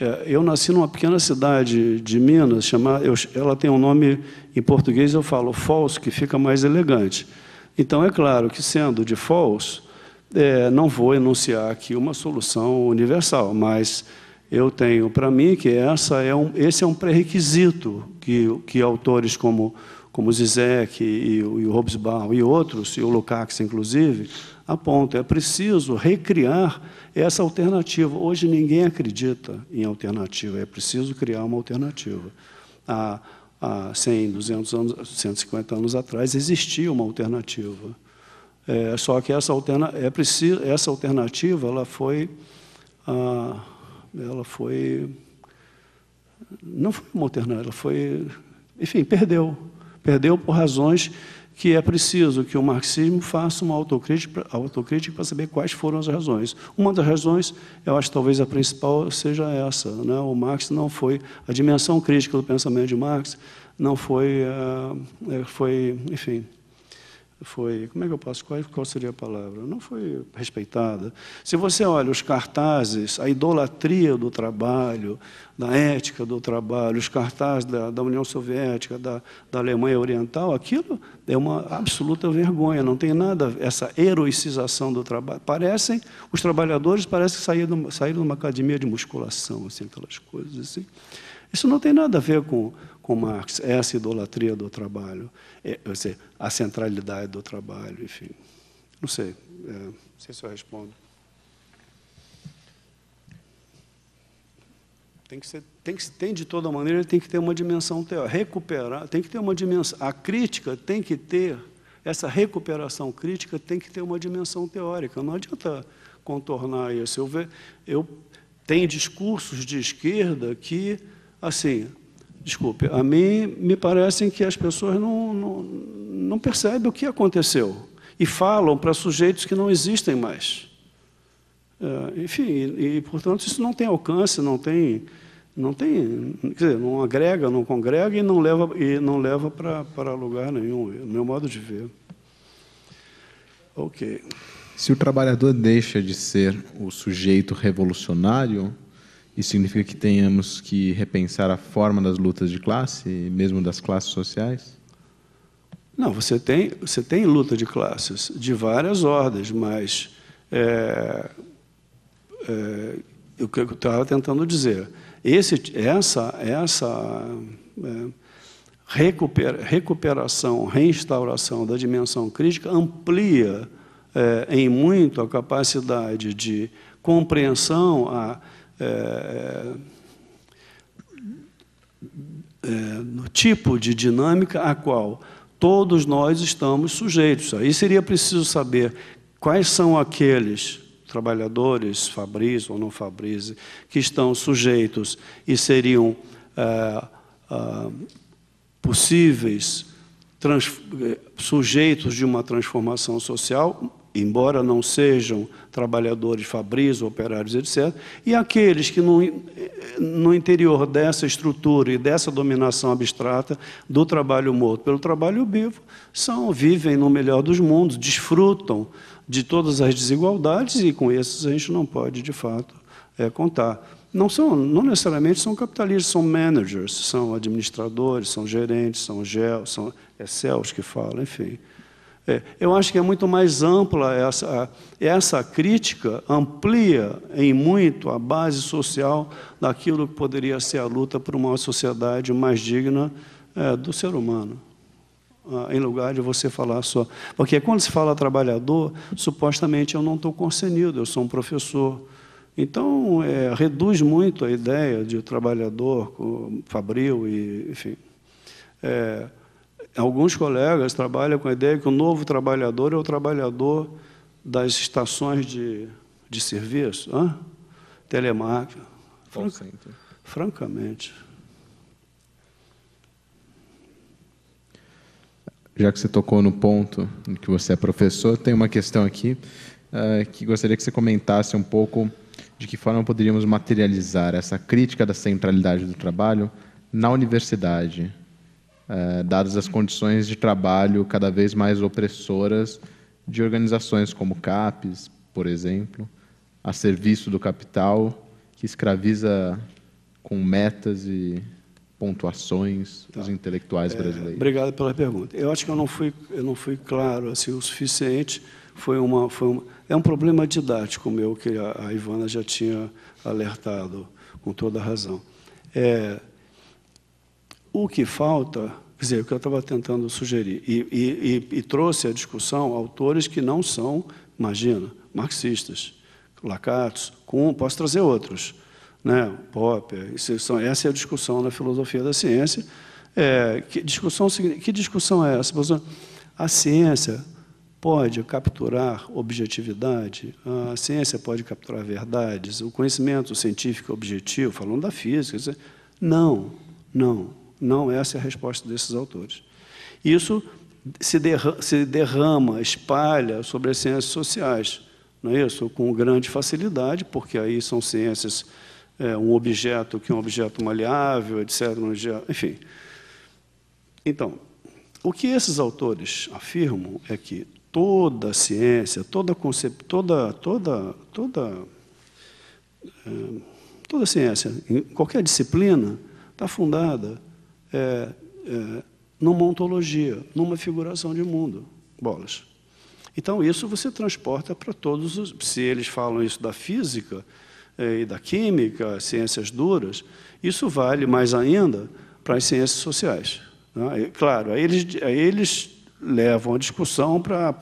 é, eu nasci numa pequena cidade de Minas, chama, eu, ela tem um nome em português, eu falo Falso, que fica mais elegante. Então, é claro que, sendo de Falso, é, não vou enunciar aqui uma solução universal, mas eu tenho para mim que essa é um, esse é um pré-requisito que, que autores como como o Zizek e, o Hobbes e outros, e o Lukács, inclusive, apontam. É preciso recriar essa alternativa. Hoje ninguém acredita em alternativa, é preciso criar uma alternativa. Há, há 100, 200 anos, 150 anos atrás existia uma alternativa. É, só que essa, alterna é preciso, essa alternativa ela foi, ah, ela foi, não foi uma alternativa, ela foi, enfim, perdeu. Perdeu por razões que é preciso que o marxismo faça uma autocrítica, autocrítica para saber quais foram as razões. Uma das razões, eu acho talvez a principal, seja essa. Né? O Marx não foi, a dimensão crítica do pensamento de Marx não foi, uh, foi enfim, foi, como é que eu posso, qual, qual seria a palavra? Não foi respeitada. Se você olha os cartazes, a idolatria do trabalho, da ética do trabalho, os cartazes da, da União Soviética, da, da Alemanha Oriental, aquilo é uma absoluta vergonha, não tem nada, essa heroicização do trabalho. Parecem, os trabalhadores parecem sair de saíram de uma academia de musculação, assim, aquelas coisas assim. Isso não tem nada a ver com, com Marx, essa idolatria do trabalho ou é, seja a centralidade do trabalho, enfim. Não sei, é, não sei se eu respondo. Tem que ser, tem que tem de toda maneira, tem que ter uma dimensão teórica, recuperar, tem que ter uma dimensão, a crítica tem que ter essa recuperação crítica tem que ter uma dimensão teórica. Não adianta contornar isso. Eu, ve, eu tem discursos de esquerda que, assim, Desculpe, a mim me parecem que as pessoas não, não, não percebem o que aconteceu e falam para sujeitos que não existem mais. É, enfim, e, e, portanto isso não tem alcance, não tem, não tem, quer dizer, não agrega, não congrega e não leva e não leva para lugar nenhum, no meu modo de ver. Ok. Se o trabalhador deixa de ser o sujeito revolucionário, isso significa que tenhamos que repensar a forma das lutas de classe, mesmo das classes sociais? Não, você tem, você tem luta de classes de várias ordens, mas é, é, é o que eu estava tentando dizer, esse, essa, essa é, recupera, recuperação, reinstauração da dimensão crítica amplia é, em muito a capacidade de compreensão, a no tipo de dinâmica a qual todos nós estamos sujeitos. Aí seria preciso saber quais são aqueles trabalhadores, fabris ou não fabris, que estão sujeitos e seriam eh, eh, possíveis trans, eh, sujeitos de uma transformação social, embora não sejam trabalhadores fabris, operários, etc. E aqueles que, no, eh, no interior dessa estrutura e dessa dominação abstrata do trabalho morto pelo trabalho vivo, são, vivem no melhor dos mundos, desfrutam de todas as desigualdades e com esses a gente não pode, de fato, é, contar. Não, são, não necessariamente são capitalistas, são managers, são administradores, são gerentes, são GEL, são Excels que falam, enfim. É, eu acho que é muito mais ampla essa, essa crítica, amplia em muito a base social daquilo que poderia ser a luta por uma sociedade mais digna é, do ser humano. Ah, em lugar de você falar só. Porque quando se fala trabalhador, supostamente eu não estou concedido, eu sou um professor. Então, é, reduz muito a ideia de trabalhador, fabril, e, enfim. É, alguns colegas trabalham com a ideia que o novo trabalhador é o trabalhador das estações de, de serviço, Hã? Franca, francamente. Já que você tocou no ponto em que você é professor, tem uma questão aqui uh, que gostaria que você comentasse um pouco de que forma poderíamos materializar essa crítica da centralidade do trabalho na universidade é, dadas as condições de trabalho cada vez mais opressoras de organizações como CAPES, por exemplo, a serviço do capital, que escraviza com metas e pontuações tá. os intelectuais é, brasileiros. Obrigado pela pergunta. Eu acho que eu não fui, eu não fui claro assim, o suficiente. Foi uma, foi uma, é um problema didático meu, que a, a Ivana já tinha alertado com toda a razão. É, o que falta, quer dizer, o que eu estava tentando sugerir, e, e, e, e trouxe à discussão autores que não são, imagina, marxistas, Lacatos, Kuhn, posso trazer outros, né? Popper, essa é a discussão na filosofia da ciência. É, que, discussão, que discussão é essa? A ciência pode capturar objetividade, a ciência pode capturar verdades, o conhecimento científico objetivo, falando da física, não, não. Não é essa é a resposta desses autores. Isso se derrama, se derrama espalha sobre as ciências sociais, não é isso? Com grande facilidade, porque aí são ciências, é, um objeto que é um objeto maleável, etc. Enfim. Então, o que esses autores afirmam é que toda ciência, toda concepção, toda toda toda é, toda ciência, em qualquer disciplina, está fundada é, é, numa ontologia, numa figuração de mundo. Bolas. Então, isso você transporta para todos os. Se eles falam isso da física é, e da química, ciências duras, isso vale mais ainda para as ciências sociais. Né? E, claro, aí eles, aí eles levam a discussão para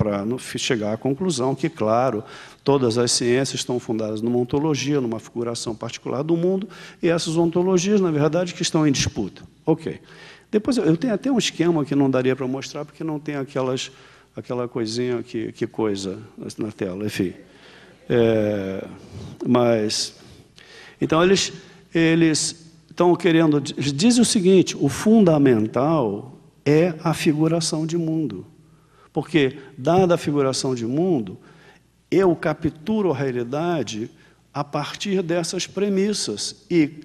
chegar à conclusão que, claro, Todas as ciências estão fundadas numa ontologia, numa figuração particular do mundo, e essas ontologias, na verdade, que estão em disputa. Ok. Depois, eu tenho até um esquema que não daria para mostrar, porque não tem aquelas, aquela coisinha, que, que coisa na tela, enfim. É, mas, então, eles, eles estão querendo... Dizem o seguinte, o fundamental é a figuração de mundo. Porque, dada a figuração de mundo, eu capturo a realidade a partir dessas premissas. E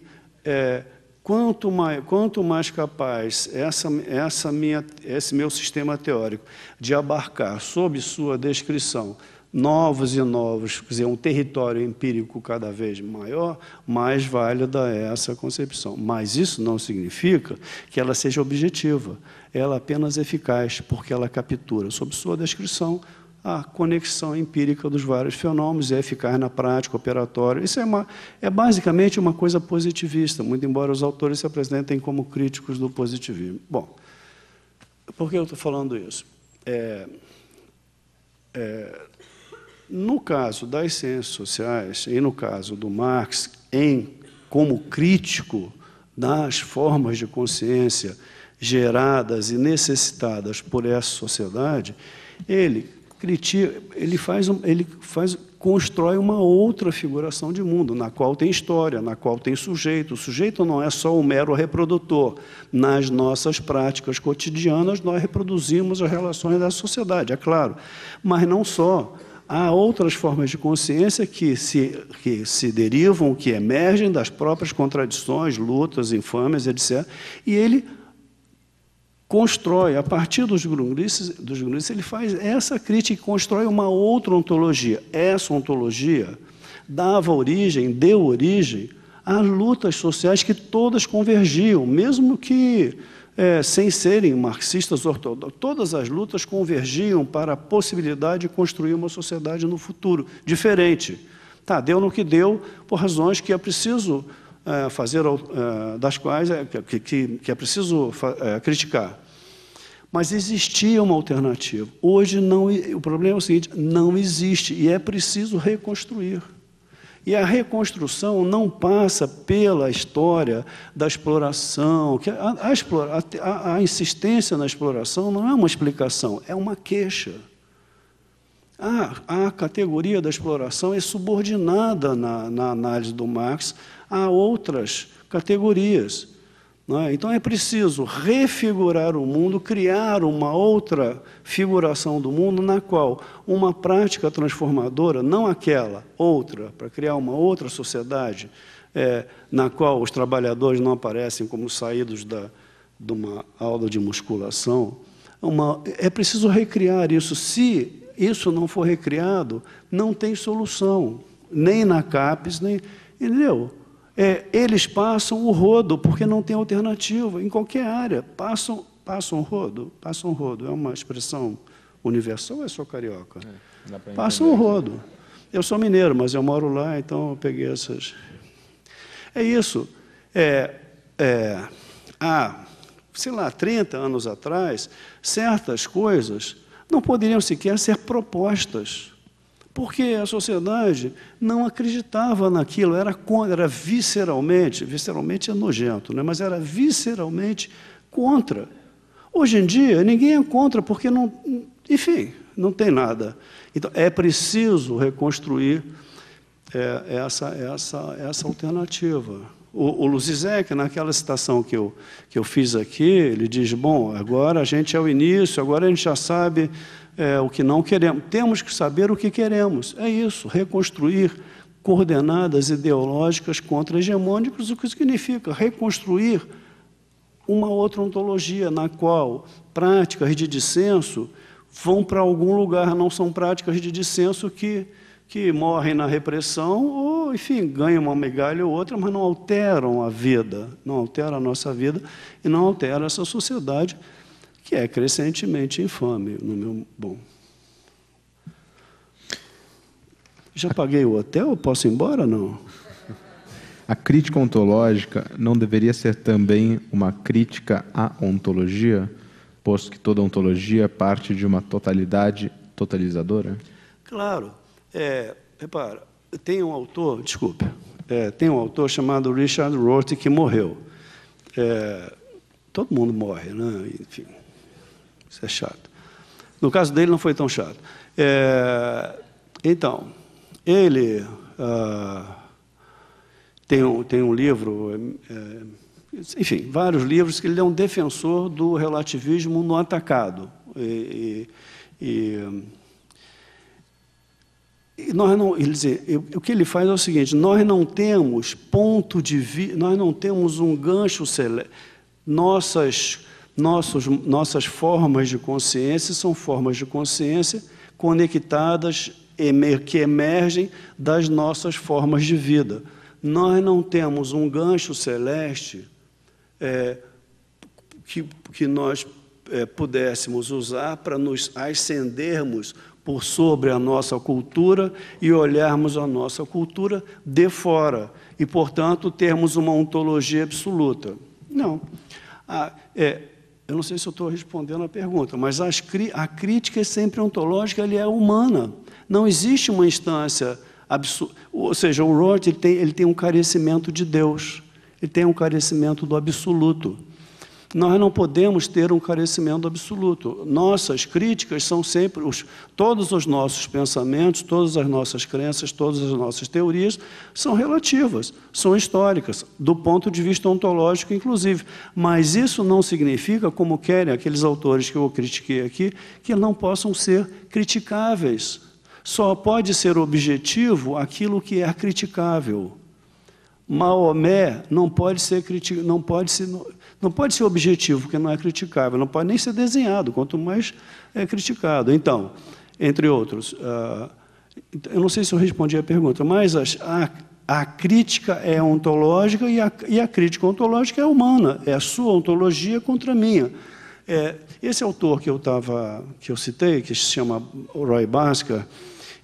é, quanto, mais, quanto mais capaz essa, essa minha, esse meu sistema teórico de abarcar sob sua descrição novos e novos, quer dizer, um território empírico cada vez maior, mais válida é essa concepção. Mas isso não significa que ela seja objetiva, ela é apenas eficaz, porque ela captura, sob sua descrição, a conexão empírica dos vários fenômenos, é eficaz na prática, operatória. Isso é, uma, é basicamente uma coisa positivista, muito embora os autores se apresentem como críticos do positivismo. Bom, por que eu estou falando isso? É, é, no caso das ciências sociais e no caso do Marx, em como crítico das formas de consciência geradas e necessitadas por essa sociedade, ele critica, ele faz, ele faz, constrói uma outra figuração de mundo, na qual tem história, na qual tem sujeito. O sujeito não é só um mero reprodutor. Nas nossas práticas cotidianas, nós reproduzimos as relações da sociedade, é claro. Mas não só. Há outras formas de consciência que se, que se derivam, que emergem das próprias contradições, lutas, infâmias, etc. E ele constrói, a partir dos Grunlices, dos Grunlices ele faz essa crítica e constrói uma outra ontologia. Essa ontologia dava origem, deu origem a lutas sociais que todas convergiam, mesmo que é, sem serem marxistas ortodoxos, todas as lutas convergiam para a possibilidade de construir uma sociedade no futuro diferente. Tá, deu no que deu, por razões que é preciso é, fazer, é, das quais é, que, que, que é preciso é, criticar. Mas existia uma alternativa. Hoje não, o problema é o seguinte: não existe e é preciso reconstruir. E a reconstrução não passa pela história da exploração. Que a, a, a, a insistência na exploração não é uma explicação, é uma queixa. A, a categoria da exploração é subordinada na, na análise do Marx a outras categorias. É? Então é preciso refigurar o mundo, criar uma outra figuração do mundo na qual uma prática transformadora, não aquela, outra, para criar uma outra sociedade é, na qual os trabalhadores não aparecem como saídos da, de uma aula de musculação. Uma, é preciso recriar isso. Se isso não for recriado, não tem solução, nem na CAPES, nem. Entendeu? É, eles passam o rodo, porque não tem alternativa, em qualquer área. Passam, passam rodo, passam rodo. É uma expressão universal ou é só carioca? É, passam o rodo. Eu sou mineiro, mas eu moro lá, então eu peguei essas. É isso. É, é, há, sei lá, 30 anos atrás, certas coisas não poderiam sequer ser propostas, porque a sociedade não acreditava naquilo, era contra, era visceralmente, visceralmente é nojento, né? mas era visceralmente contra. Hoje em dia, ninguém é contra, porque não, enfim, não tem nada. Então, é preciso reconstruir é, essa, essa, essa alternativa. O, o Luzizek, naquela citação que eu, que eu fiz aqui, ele diz: Bom, agora a gente é o início, agora a gente já sabe é, o que não queremos. Temos que saber o que queremos. É isso, reconstruir coordenadas ideológicas contra-hegemônicas, o que significa reconstruir uma outra ontologia na qual práticas de dissenso vão para algum lugar, não são práticas de dissenso que que morrem na repressão ou, enfim, ganham uma migalha ou outra, mas não alteram a vida, não alteram a nossa vida e não alteram essa sociedade que é crescentemente infame, no meu bom. Já paguei o hotel? Posso ir embora não? A crítica ontológica não deveria ser também uma crítica à ontologia, posto que toda ontologia é parte de uma totalidade totalizadora? Claro. É, repara, tem um autor, desculpe, é, tem um autor chamado Richard Rorty que morreu. É, todo mundo morre, né? enfim, isso é chato. No caso dele não foi tão chato. É, então, ele ah, tem, um, tem um livro é, é, enfim, vários livros que ele é um defensor do relativismo no atacado. E, e, e nós não, ele dizer, eu, o que ele faz é o seguinte: nós não temos ponto de vista, nós não temos um gancho celeste. Nossas, nossos, nossas formas de consciência são formas de consciência conectadas que emergem das nossas formas de vida. Nós não temos um gancho celeste é, que, que nós é, pudéssemos usar para nos ascendermos por sobre a nossa cultura e olharmos a nossa cultura de fora e, portanto, termos uma ontologia absoluta. Não. Ah, é, eu não sei se eu estou respondendo a pergunta, mas as, a crítica é sempre ontológica, ela é humana. Não existe uma instância absoluta. Ou seja, o Roth ele tem, ele tem um carecimento de Deus, ele tem um carecimento do absoluto nós não podemos ter um carecimento absoluto. Nossas críticas são sempre os, todos os nossos pensamentos, todas as nossas crenças, todas as nossas teorias são relativas, são históricas, do ponto de vista ontológico, inclusive. Mas isso não significa, como querem aqueles autores que eu critiquei aqui, que não possam ser criticáveis. Só pode ser objetivo aquilo que é criticável. Maomé não pode ser criticado, não pode ser não pode ser objetivo, porque não é criticável, não pode nem ser desenhado, quanto mais é criticado. Então, entre outros, uh, eu não sei se eu respondi a pergunta, mas as, a, a, crítica é ontológica e a, e a, crítica ontológica é humana, é a sua ontologia contra a minha. É, esse autor que eu, tava, que eu citei, que se chama Roy Basker,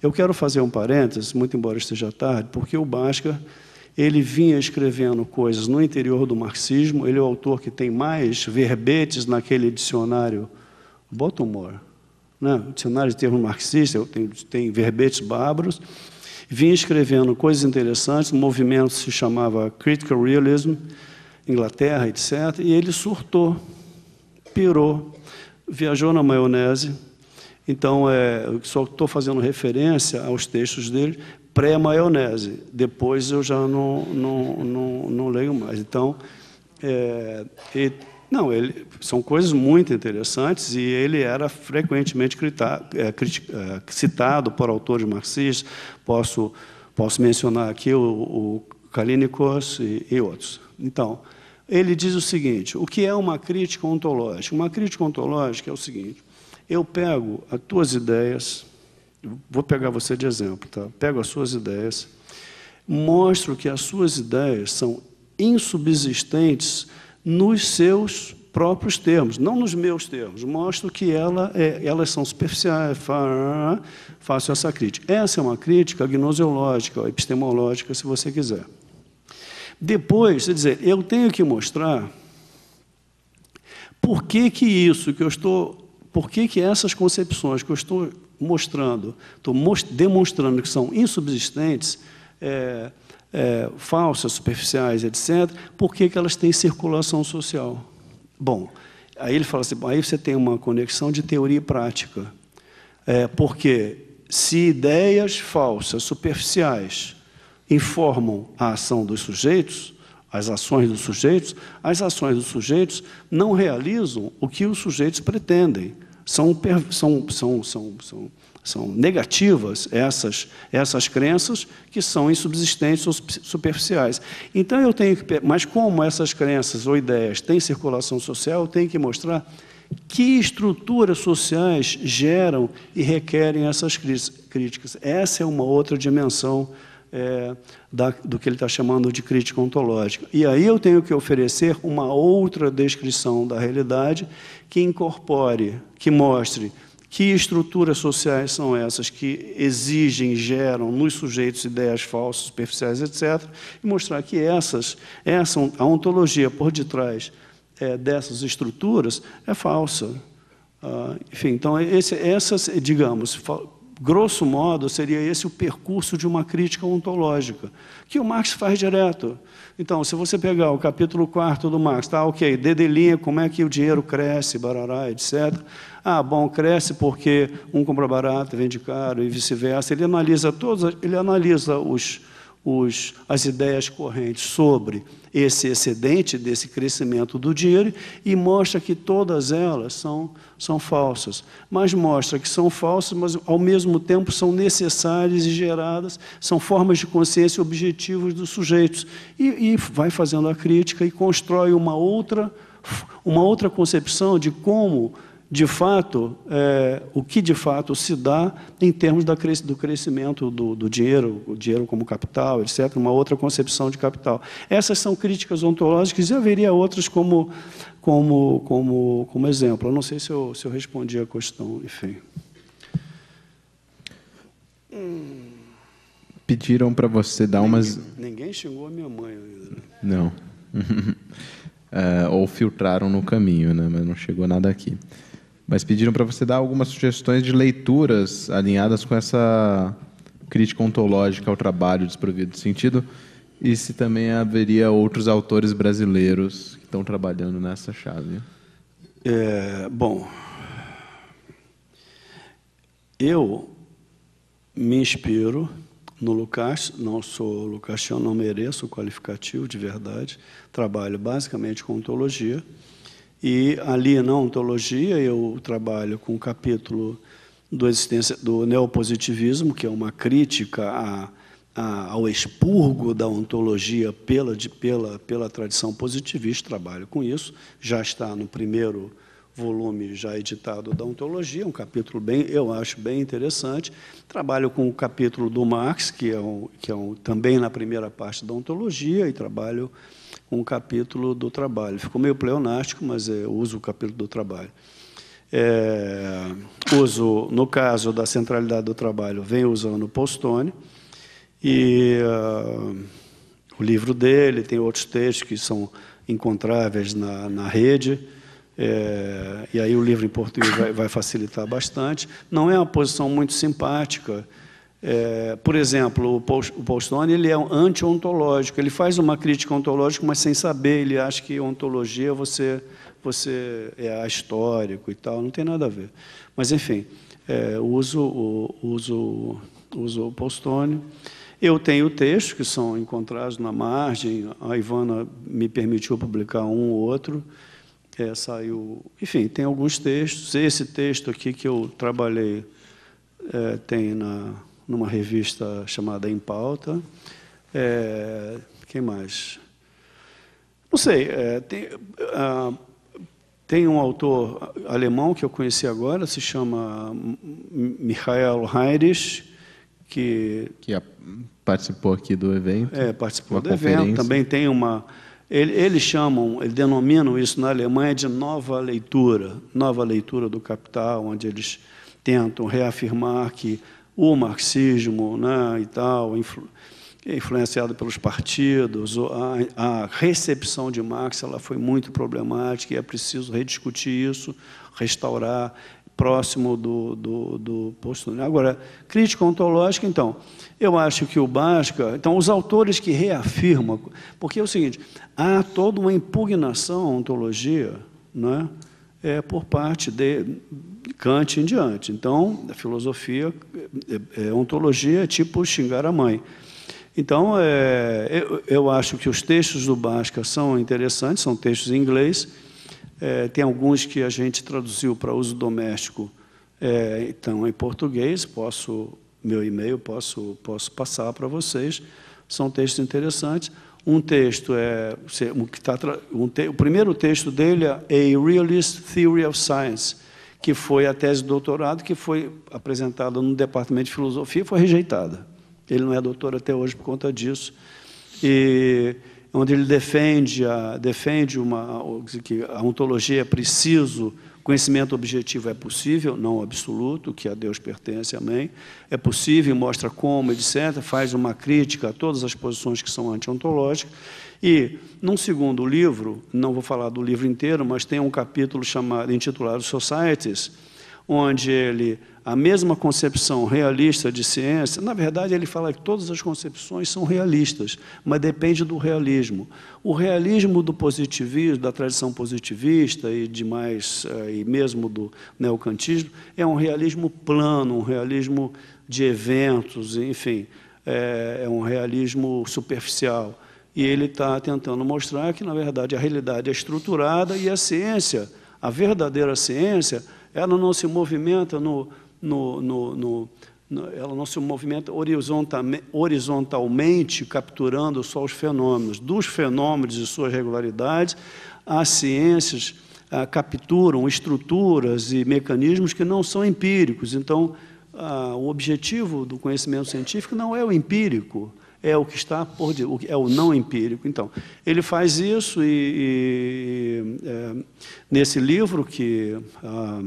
eu quero fazer um parênteses, muito embora esteja tarde, porque o Basker ele vinha escrevendo coisas no interior do marxismo, ele é o autor que tem mais verbetes naquele dicionário Baltimore, né? dicionário de termos marxistas, tem, tem verbetes bárbaros, vinha escrevendo coisas interessantes, o um movimento se chamava Critical Realism, Inglaterra, etc., e ele surtou, pirou, viajou na maionese, então, é, só estou fazendo referência aos textos dele, pré-maionese. Depois eu já não, não, não, não leio mais. Então, é, e, não, ele, são coisas muito interessantes e ele era frequentemente critar, é, é, citado por autores marxistas. Posso, posso mencionar aqui o, o Kalinikos e, e outros. Então, ele diz o seguinte: o que é uma crítica ontológica? Uma crítica ontológica é o seguinte: eu pego as tuas ideias, vou pegar você de exemplo, tá? Pego as suas ideias, mostro que as suas ideias são insubsistentes nos seus próprios termos, não nos meus termos. Mostro que ela é, elas são superficiais, faço essa crítica. Essa é uma crítica gnoseológica, epistemológica, se você quiser. Depois, quer dizer, eu tenho que mostrar por que, que isso que eu estou, por que, que essas concepções que eu estou mostrando, estou demonstrando que são insubsistentes, é, é, falsas, superficiais, etc., por que elas têm circulação social? Bom, aí ele fala assim, aí você tem uma conexão de teoria e prática. É, porque se ideias falsas, superficiais, informam a ação dos sujeitos, as ações dos sujeitos, as ações dos sujeitos não realizam o que os sujeitos pretendem são, são, são, são, são negativas essas, essas crenças que são insubsistentes ou superficiais. Então eu tenho que, mas como essas crenças ou ideias têm circulação social, eu tenho que mostrar que estruturas sociais geram e requerem essas críticas. Essa é uma outra dimensão é, da, do que ele está chamando de crítica ontológica. E aí eu tenho que oferecer uma outra descrição da realidade que incorpore, que mostre que estruturas sociais são essas que exigem, geram nos sujeitos ideias falsas, superficiais, etc., e mostrar que essas, essa, a ontologia por detrás é, dessas estruturas é falsa. Ah, enfim, então, esse, essas, digamos, grosso modo, seria esse o percurso de uma crítica ontológica, que o Marx faz direto. Então, se você pegar o capítulo 4 do Marx, tá, ok, dedelinha, como é que o dinheiro cresce, barará, etc. Ah, bom, cresce porque um compra barato, vende caro e vice-versa. Ele analisa todos, ele analisa os, os, as ideias correntes sobre esse excedente desse crescimento do dinheiro e mostra que todas elas são, são falsas. Mas mostra que são falsas, mas ao mesmo tempo são necessárias e geradas, são formas de consciência objetivos dos sujeitos. E, e vai fazendo a crítica e constrói uma outra, uma outra concepção de como de fato, é, o que de fato se dá em termos da, do crescimento do, do, dinheiro, o dinheiro como capital, etc., uma outra concepção de capital. Essas são críticas ontológicas e haveria outras como, como, como, como exemplo. Eu não sei se eu, se eu respondi a questão, enfim. Pediram para você dar ninguém, umas. Ninguém xingou a minha mãe ainda. Né? Não. [LAUGHS] é, ou filtraram no caminho, né? mas não chegou nada aqui. Mas pediram para você dar algumas sugestões de leituras alinhadas com essa crítica ontológica ao trabalho desprovido de sentido e se também haveria outros autores brasileiros que estão trabalhando nessa chave. É, bom, eu me inspiro no Lucas, não sou eu não mereço o qualificativo de verdade, trabalho basicamente com ontologia, e ali na ontologia eu trabalho com o capítulo do, existência, do neopositivismo, que é uma crítica a, a, ao expurgo da ontologia pela, de, pela, pela tradição positivista, trabalho com isso, já está no primeiro volume já editado da ontologia, um capítulo bem, eu acho bem interessante. Trabalho com o capítulo do Marx, que é, um, que é um, também na primeira parte da ontologia, e trabalho um capítulo do trabalho. Ficou meio pleonástico, mas é, eu uso o capítulo do trabalho. É, uso, no caso da centralidade do trabalho, vem usando o Postone, e uh, o livro dele, tem outros textos que são encontráveis na, na rede, é, e aí o livro em português vai, vai facilitar bastante. Não é uma posição muito simpática, é, por exemplo, o postone ele é anti-ontológico, ele faz uma crítica ontológica, mas sem saber, ele acha que ontologia você, você é histórico e tal, não tem nada a ver. Mas, enfim, é, uso, uso, uso o Paulstone. Eu tenho textos que são encontrados na margem, a Ivana me permitiu publicar um ou outro, é, saiu... Enfim, tem alguns textos, esse texto aqui que eu trabalhei é, tem na numa revista chamada Em Pauta. É, quem mais? Não sei. É, tem, é, tem um autor alemão que eu conheci agora, se chama Michael Heinrich, que... Que é, participou aqui do evento. É, participou do evento. Também tem uma... Ele, eles chamam, eles denominam isso na Alemanha de nova leitura, nova leitura do capital, onde eles tentam reafirmar que o marxismo né, e tal, influ, é influenciado pelos partidos, a, a, recepção de Marx ela foi muito problemática e é preciso rediscutir isso, restaurar próximo do, do, do posto. Agora, crítica ontológica, então, eu acho que o Basca, então, os autores que reafirmam, porque é o seguinte, há toda uma impugnação à ontologia, né, é, por parte de, Kant em diante. Então, a filosofia, é, é, é, ontologia é tipo xingar a mãe. Então, é, eu, eu, acho que os textos do Basca são interessantes, são textos em inglês. É, tem alguns que a gente traduziu para uso doméstico, é, então, em português. Posso, meu e-mail, posso, posso passar para vocês. São textos interessantes. Um texto é um que tá, um te, o primeiro texto dele é A Realist Theory of Science que foi a tese de doutorado, que foi apresentada no Departamento de Filosofia, foi rejeitada. Ele não é doutor até hoje por conta disso. E onde ele defende, a, defende uma, que a ontologia é preciso, conhecimento objetivo é possível, não absoluto, que a Deus pertence, amém, é possível, mostra como, etc., faz uma crítica a todas as posições que são antiontológicas, e, num segundo livro, não vou falar do livro inteiro, mas tem um capítulo chamado, intitulado Societies, onde ele, a mesma concepção realista de ciência, na verdade ele fala que todas as concepções são realistas, mas depende do realismo. O realismo do positivismo, da tradição positivista e de mais, eh, e mesmo do neocantismo, é um realismo plano, um realismo de eventos, enfim, é, é um realismo superficial. E ele está tentando mostrar que, na verdade, a realidade é estruturada e a ciência, a verdadeira ciência, ela não se movimenta no, no, no, no ela não se movimenta horizontalmente, capturando só os fenômenos. Dos fenômenos e suas regularidades, as ciências ah, capturam estruturas e mecanismos que não são empíricos. Então, ah, o objetivo do conhecimento científico não é o empírico, é o que está por é o não empírico. Então, ele faz isso e, e é, nesse livro que ah,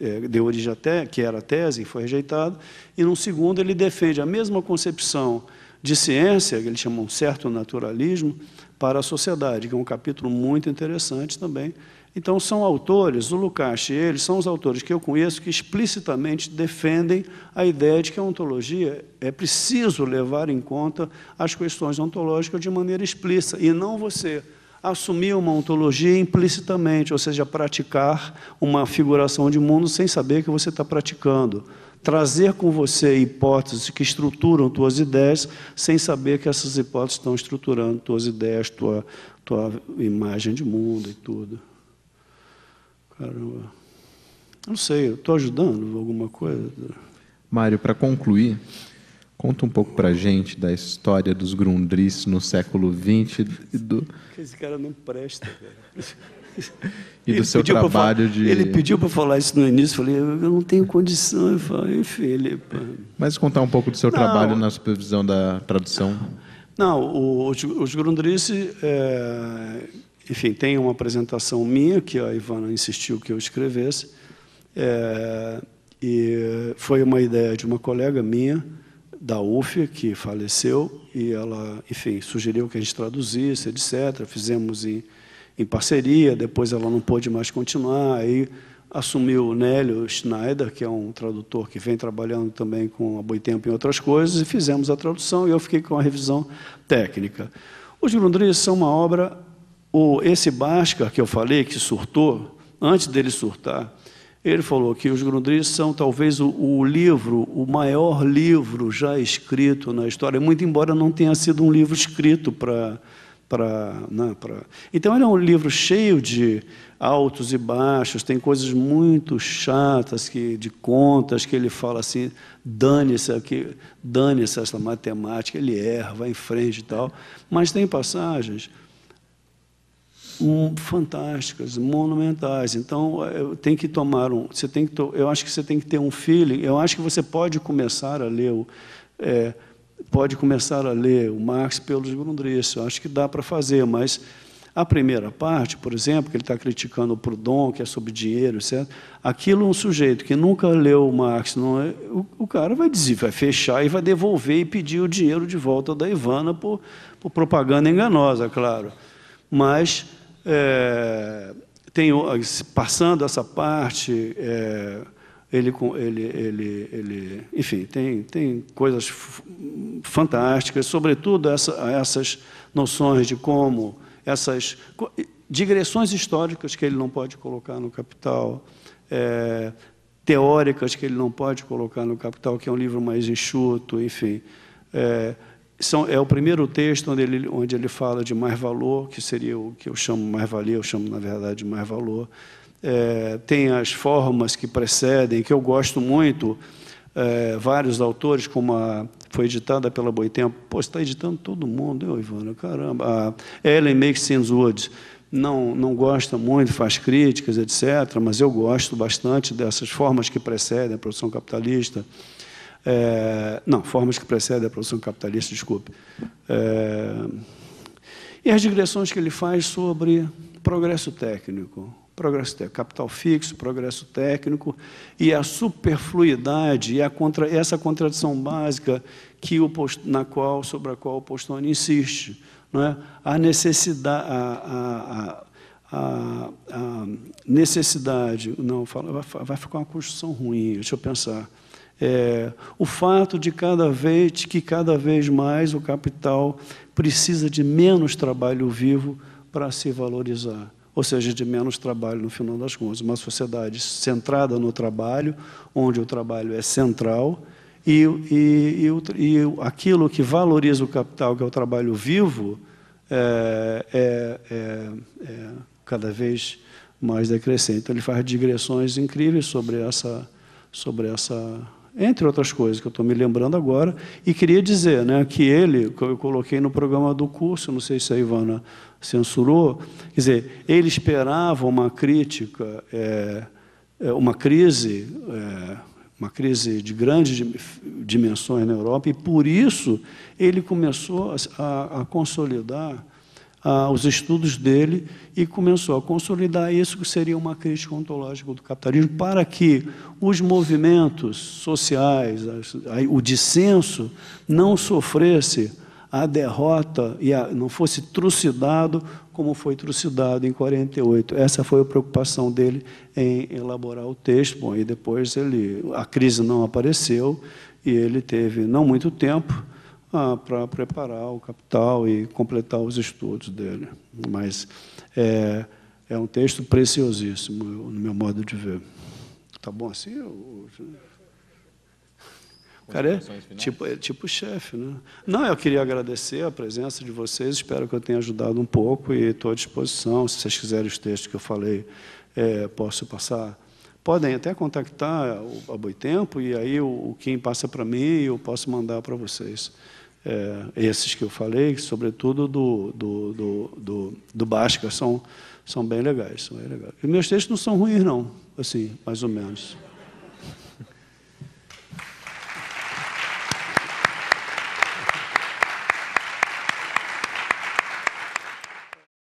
é, deu origem até que era a tese, foi rejeitado, e num segundo ele defende a mesma concepção de ciência, que ele chama um certo naturalismo, para a sociedade, que é um capítulo muito interessante também, então, são autores, o Lukács e eles são os autores que eu conheço que explicitamente defendem a ideia de que a ontologia é preciso levar em conta as questões ontológicas de maneira explícita, e não você assumir uma ontologia implicitamente, ou seja, praticar uma figuração de mundo sem saber que você está praticando. Trazer com você hipóteses que estruturam tuas ideias sem saber que essas hipóteses estão estruturando tuas ideias, tua, tua imagem de mundo e tudo. Caramba. Não sei, eu estou ajudando alguma coisa? Mário, para concluir, conta um pouco para a gente da história dos Grundris no século XX. E do... Esse cara não presta, cara. [LAUGHS] e do ele seu trabalho de... Ele pediu para falar isso no início, eu falei, eu não tenho condição. Eu falei, enfim, Mas contar um pouco do seu não. trabalho na supervisão da tradução. Não, os, os Grundrisse... É enfim, tem uma apresentação minha que a Ivana insistiu que eu escrevesse. É, e foi uma ideia de uma colega minha da UF que faleceu e ela, enfim, sugeriu que a gente traduzisse, etc. Fizemos em, em parceria. Depois ela não pôde mais continuar. Aí assumiu o Nélio Schneider, que é um tradutor que vem trabalhando também com a Boitempo em outras coisas, e fizemos a tradução e eu fiquei com a revisão técnica. Os Grundris são uma obra o, esse Bascar que eu falei, que surtou, antes dele surtar, ele falou que os Grundris são talvez o, o, livro, o maior livro já escrito na história, muito embora não tenha sido um livro escrito para. Né, pra... Então, ele é um livro cheio de altos e baixos, tem coisas muito chatas que, de contas que ele fala assim: dane-se dane essa matemática, ele erra, vai em frente e tal. Mas tem passagens fantásticas, monumentais. Então, tem que tomar um. Você tem que, eu acho que você tem que ter um feeling. Eu acho que você pode começar a ler o, é, pode começar a ler o Marx pelos Grundrisse. Eu acho que dá para fazer, mas a primeira parte, por exemplo, que ele está criticando o Proudhon, que é sobre dinheiro, certo? Aquilo é um sujeito que nunca leu o Marx, não é, o, o, cara vai dizer, vai fechar e vai devolver e pedir o dinheiro de volta da Ivana por, por propaganda enganosa, claro. Mas é, tem, passando essa parte, é, ele, ele, ele, ele, enfim, tem, tem coisas fantásticas, sobretudo essa, essas noções de como, essas digressões históricas que ele não pode colocar no Capital, é, teóricas que ele não pode colocar no Capital, que é um livro mais enxuto, enfim. É, são, é o primeiro texto onde ele, onde ele fala de mais valor, que seria o que eu chamo mais valia, eu chamo, na verdade, de mais valor. É, tem as formas que precedem, que eu gosto muito, é, vários autores, como a, foi editada pela Boitempo. Pô, está editando todo mundo, eu, Ivana, caramba. A Ellen Makes Woods não, não gosta muito, faz críticas, etc., mas eu gosto bastante dessas formas que precedem a produção capitalista. É, não, formas que precedem a produção capitalista, desculpe. É, e as digressões que ele faz sobre progresso técnico, progresso técnico, capital fixo, progresso técnico e a superfluidade e a contra, essa contradição básica que o na qual sobre a qual o Postone insiste, não é? A necessidade a, a, a, a necessidade, não, vai ficar uma construção ruim, deixa eu pensar é, o fato de cada vez que cada vez mais o capital precisa de menos trabalho vivo para se valorizar, ou seja, de menos trabalho no final das contas. Uma sociedade centrada no trabalho, onde o trabalho é central e, e, e, e aquilo que valoriza o capital, que é o trabalho vivo, é, é, é, é cada vez mais decrescente. Então, ele faz digressões incríveis sobre essa sobre essa entre outras coisas que eu estou me lembrando agora. E queria dizer né, que ele, que eu coloquei no programa do curso, não sei se a Ivana censurou, quer dizer, ele esperava uma crítica, é, é uma crise, é, uma crise de grandes dimensões na Europa, e por isso ele começou a, a consolidar ah, os estudos dele e começou a consolidar isso que seria uma crítica ontológica do capitalismo para que os movimentos sociais, o dissenso, não sofresse a derrota e a, não fosse trucidado como foi trucidado em 48. Essa foi a preocupação dele em elaborar o texto. Bom, e depois ele, a crise não apareceu e ele teve não muito tempo ah, para preparar o capital e completar os estudos dele. Mas é, é um texto preciosíssimo, no meu modo de ver. Tá bom assim? Eu... cara é tipo, é tipo chefe, né? Não, eu queria agradecer a presença de vocês, espero que eu tenha ajudado um pouco e estou à disposição. Se vocês quiserem os textos que eu falei, é, posso passar. Podem até contactar a Boitempo e aí o, o Kim passa para mim e eu posso mandar para vocês é, esses que eu falei, sobretudo do, do, do, do, do são, são bem legais. São bem legais. E meus textos não são ruins, não, assim, mais ou menos.